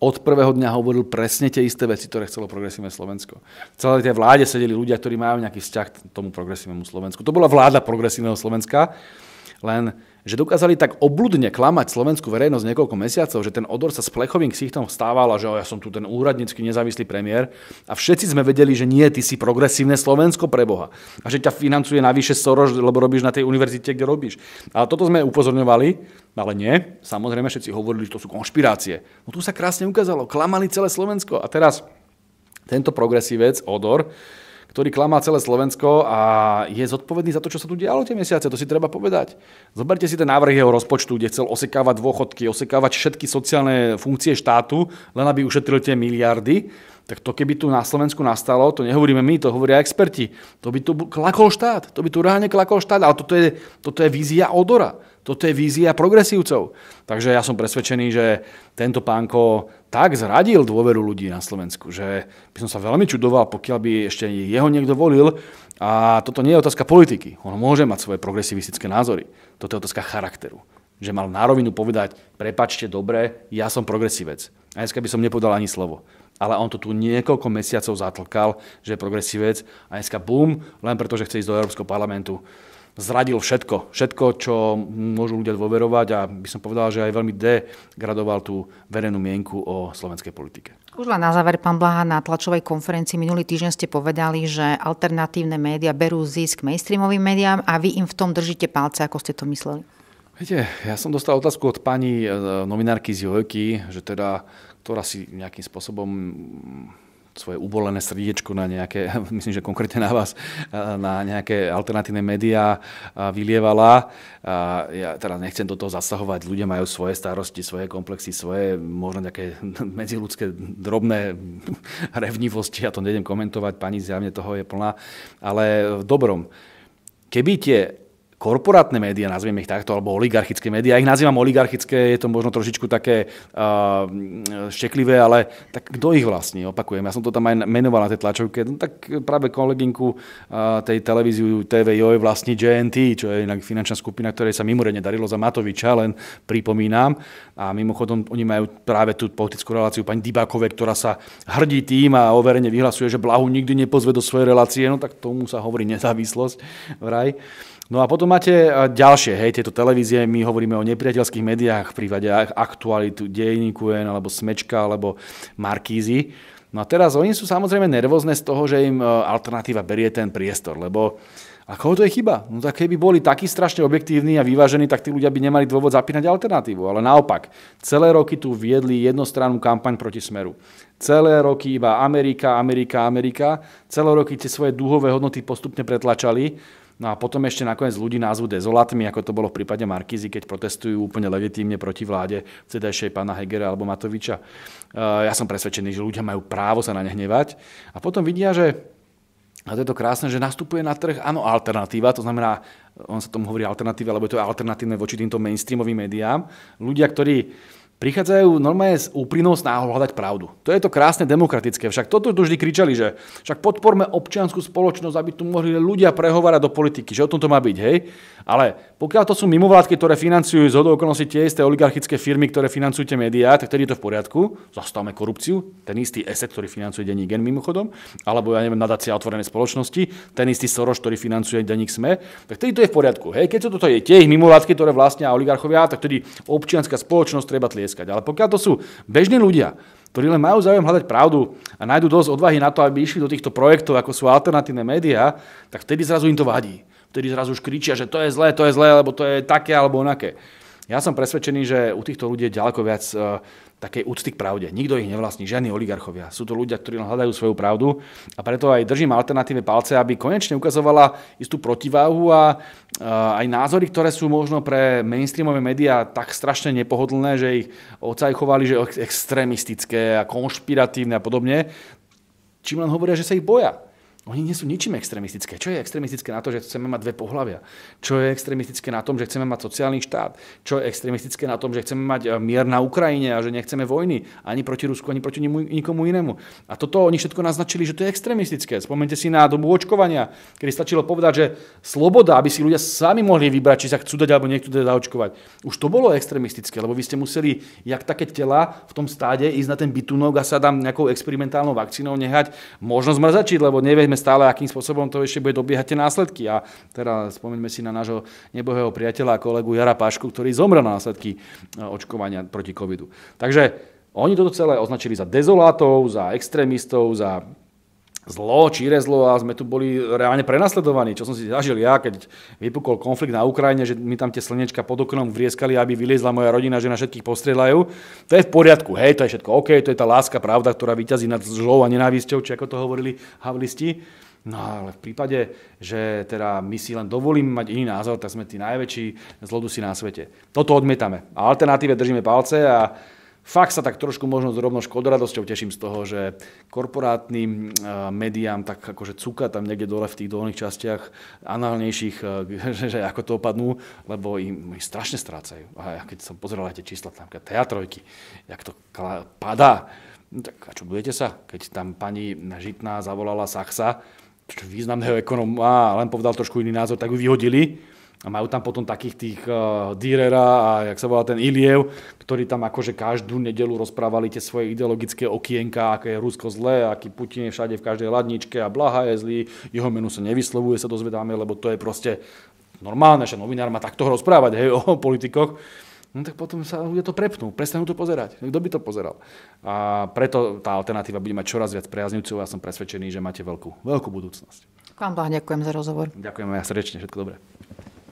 od prvého dňa hovoril presne tie isté veci, ktoré chcelo progresívne Slovensko. V celej tej vláde sedeli ľudia, ktorí majú nejaký vzťah k tomu progresívnemu Slovensku. To bola vláda progresívneho Slovenska, len že dokázali tak obludne klamať slovenskú verejnosť niekoľko mesiacov, že ten odor sa s plechovým ksichtom vstával a že o, ja som tu ten úradnícky nezávislý premiér a všetci sme vedeli, že nie, ty si progresívne Slovensko pre Boha a že ťa financuje navyše Soros, lebo robíš na tej univerzite, kde robíš. Ale toto sme upozorňovali, ale nie. Samozrejme všetci hovorili, že to sú konšpirácie. No tu sa krásne ukázalo, klamali celé Slovensko a teraz tento progresívec, Odor, ktorý klamá celé Slovensko a je zodpovedný za to, čo sa tu dialo tie mesiace. To si treba povedať. Zoberte si ten návrh jeho rozpočtu, kde chcel osekávať dôchodky, osekávať všetky sociálne funkcie štátu, len aby ušetril tie miliardy. Tak to keby tu na Slovensku nastalo, to nehovoríme my, to hovoria experti, to by tu klakol štát, to by tu reálne klakol štát, ale toto je, toto je vízia odora. Toto je vízia progresívcov. Takže ja som presvedčený, že tento pánko tak zradil dôveru ľudí na Slovensku, že by som sa veľmi čudoval, pokiaľ by ešte jeho niekto volil. A toto nie je otázka politiky. On môže mať svoje progresivistické názory. Toto je otázka charakteru. Že mal na rovinu povedať, prepačte, dobre, ja som progresivec. A dneska by som nepovedal ani slovo ale on to tu niekoľko mesiacov zatlkal, že je progresivec. a dneska bum, len preto, že chce ísť do Európskeho parlamentu zradil všetko. Všetko, čo môžu ľudia dôverovať a by som povedal, že aj veľmi degradoval tú verejnú mienku o slovenskej politike. Už len na záver, pán Blaha, na tlačovej konferencii minulý týždeň ste povedali, že alternatívne médiá berú zisk mainstreamovým médiám a vy im v tom držíte palce, ako ste to mysleli. Viete, ja som dostal otázku od pani e, novinárky z Jojky, že teda, ktorá si nejakým spôsobom svoje ubolené srdiečko na nejaké, <laughs> myslím, že konkrétne na vás, eh, na nejaké alternatívne médiá eh, vylievala. Eh, ja teda nechcem do toho zasahovať, ľudia majú svoje starosti, svoje komplexy, svoje možno nejaké <laughs> medziludské drobné <laughs> revnivosti, ja to nejdem komentovať, pani zjavne toho je plná, ale v dobrom. Keby tie korporátne médiá, nazvieme ich takto, alebo oligarchické médiá. ich nazývam oligarchické, je to možno trošičku také uh, šteklivé, ale tak kto ich vlastní? Opakujem, ja som to tam aj menoval na tej tlačovke. No, tak práve kolegynku uh, tej televíziu TVJ vlastní GNT, čo je inak finančná skupina, ktorej sa mimoriadne darilo za Matoviča, len pripomínam. A mimochodom, oni majú práve tú politickú reláciu pani Dybákovej, ktorá sa hrdí tým a overene vyhlasuje, že Blahu nikdy nepozve do svojej relácie. No tak tomu sa hovorí nezávislosť vraj. Uh, No a potom máte e, ďalšie, hej, tieto televízie, my hovoríme o nepriateľských médiách v prípade aktualitu, dejníku N, alebo Smečka, alebo Markízy. No a teraz oni sú samozrejme nervózne z toho, že im e, alternatíva berie ten priestor, lebo a koho to je chyba? No tak keby boli takí strašne objektívni a vyvážení, tak tí ľudia by nemali dôvod zapínať alternatívu. Ale naopak, celé roky tu viedli jednostrannú kampaň proti smeru. Celé roky iba Amerika, Amerika, Amerika. Celé roky tie svoje dúhové hodnoty postupne pretlačali No a potom ešte nakoniec ľudí názvu dezolátmi, ako to bolo v prípade Markízy, keď protestujú úplne legitímne proti vláde vtedajšej pána Hegera alebo Matoviča. Eh, ja som presvedčený, že ľudia majú právo sa na ne hnevať. A potom vidia, že a to je to krásne, že nastupuje na trh, áno, alternatíva, to znamená, on sa tomu hovorí alternatíva, lebo je to alternatívne voči týmto mainstreamovým médiám. Ľudia, ktorí prichádzajú normálne s úprimnou snahou hľadať pravdu. To je to krásne demokratické. Však toto tu vždy kričali, že však podporme občianskú spoločnosť, aby tu mohli ľudia prehovárať do politiky, že o tom to má byť, hej. Ale pokiaľ to sú mimovládky, ktoré financujú z okolností tie isté oligarchické firmy, ktoré financujú tie médiá, tak tedy je to v poriadku. Zastávame korupciu, ten istý ESET, ktorý financuje denní gen mimochodom, alebo ja neviem, nadácia otvorené spoločnosti, ten istý Soros, ktorý financuje denník SME, tak tedy to je v poriadku. Hej, keď sú toto je tie ich mimovládky, ktoré vlastnia oligarchovia, tak tedy občianská spoločnosť treba tlieť tlieskať. Ale pokiaľ to sú bežní ľudia, ktorí len majú záujem hľadať pravdu a nájdu dosť odvahy na to, aby išli do týchto projektov, ako sú alternatívne médiá, tak vtedy zrazu im to vadí. Vtedy zrazu už kričia, že to je zlé, to je zlé, alebo to je také alebo onaké. Ja som presvedčený, že u týchto ľudí je ďaleko viac eh, takej úcty k pravde. Nikto ich nevlastní, žiadni oligarchovia. Sú to ľudia, ktorí hľadajú svoju pravdu a preto aj držím alternatíve palce, aby konečne ukazovala istú protiváhu a, aj názory, ktoré sú možno pre mainstreamové médiá tak strašne nepohodlné, že ich ocajchovali, že extrémistické a konšpiratívne a podobne, čím len hovoria, že sa ich boja oni nie sú ničím extrémistické. Čo je extrémistické na to, že chceme mať dve pohľavia? Čo je extrémistické na tom, že chceme mať sociálny štát? Čo je extrémistické na tom, že chceme mať e, mier na Ukrajine a že nechceme vojny ani proti Rusku, ani proti nikomu inému? A toto oni všetko naznačili, že to je extrémistické. Spomente si na dobu očkovania, kedy stačilo povedať, že sloboda, aby si ľudia sami mohli vybrať, či sa chcú dať alebo nechcú dať zaočkovať. Už to bolo extrémistické, lebo vy ste museli, jak také tela v tom stáde, ísť na ten bitunok a sa tam nejakou experimentálnou vakcínou nehať možno zmrzačiť, lebo nevieme stále, akým spôsobom to ešte bude dobiehať tie následky. A teda spomeňme si na nášho nebohého priateľa a kolegu Jara Pašku, ktorý zomrel na následky e, očkovania proti covidu. Takže oni toto celé označili za dezolátov, za extrémistov, za zlo, číre zlo a sme tu boli reálne prenasledovaní. Čo som si zažil ja, keď vypukol konflikt na Ukrajine, že mi tam tie slnečka pod oknom vrieskali, aby vyliezla moja rodina, že na všetkých postrieľajú. To je v poriadku, hej, to je všetko OK, to je tá láska, pravda, ktorá vyťazí nad zlou a nenávisťou, či ako to hovorili havlisti. No ale v prípade, že teda my si len dovolíme mať iný názor, tak sme tí najväčší zlodusi na svete. Toto odmietame. A alternatíve držíme palce a fakt sa tak trošku možno zrovno rovnou škodoradosťou teším z toho, že korporátnym e, médiám tak akože cuka tam niekde dole v tých dolných častiach análnejších, e, <laughs> že ako to opadnú, lebo im, im strašne strácajú. A keď som pozeral tie čísla tam, teatrojky, jak to padá, no tak a čo budete sa, keď tam pani Žitná zavolala Saxa, čo významného ekonóma, len povedal trošku iný názor, tak ju vyhodili a majú tam potom takých tých uh, eh, Dírera a jak sa volá ten Iliev, ktorí tam akože každú nedelu rozprávali tie svoje ideologické okienka, aké je Rusko zlé, aký Putin je všade v každej ladničke a Blaha je zlý, jeho menu sa nevyslovuje, sa dozvedáme, lebo to je proste normálne, že novinár má takto rozprávať hej, <laughs> o politikoch. No tak potom sa ľudia to prepnú, prestanú to pozerať. Kto by to pozeral? A preto tá alternatíva bude mať čoraz viac priaznivcov a som presvedčený, že máte veľkú, veľkú budúcnosť. Vám ďakujem za rozhovor. Ďakujem ja srdečne, všetko dobré.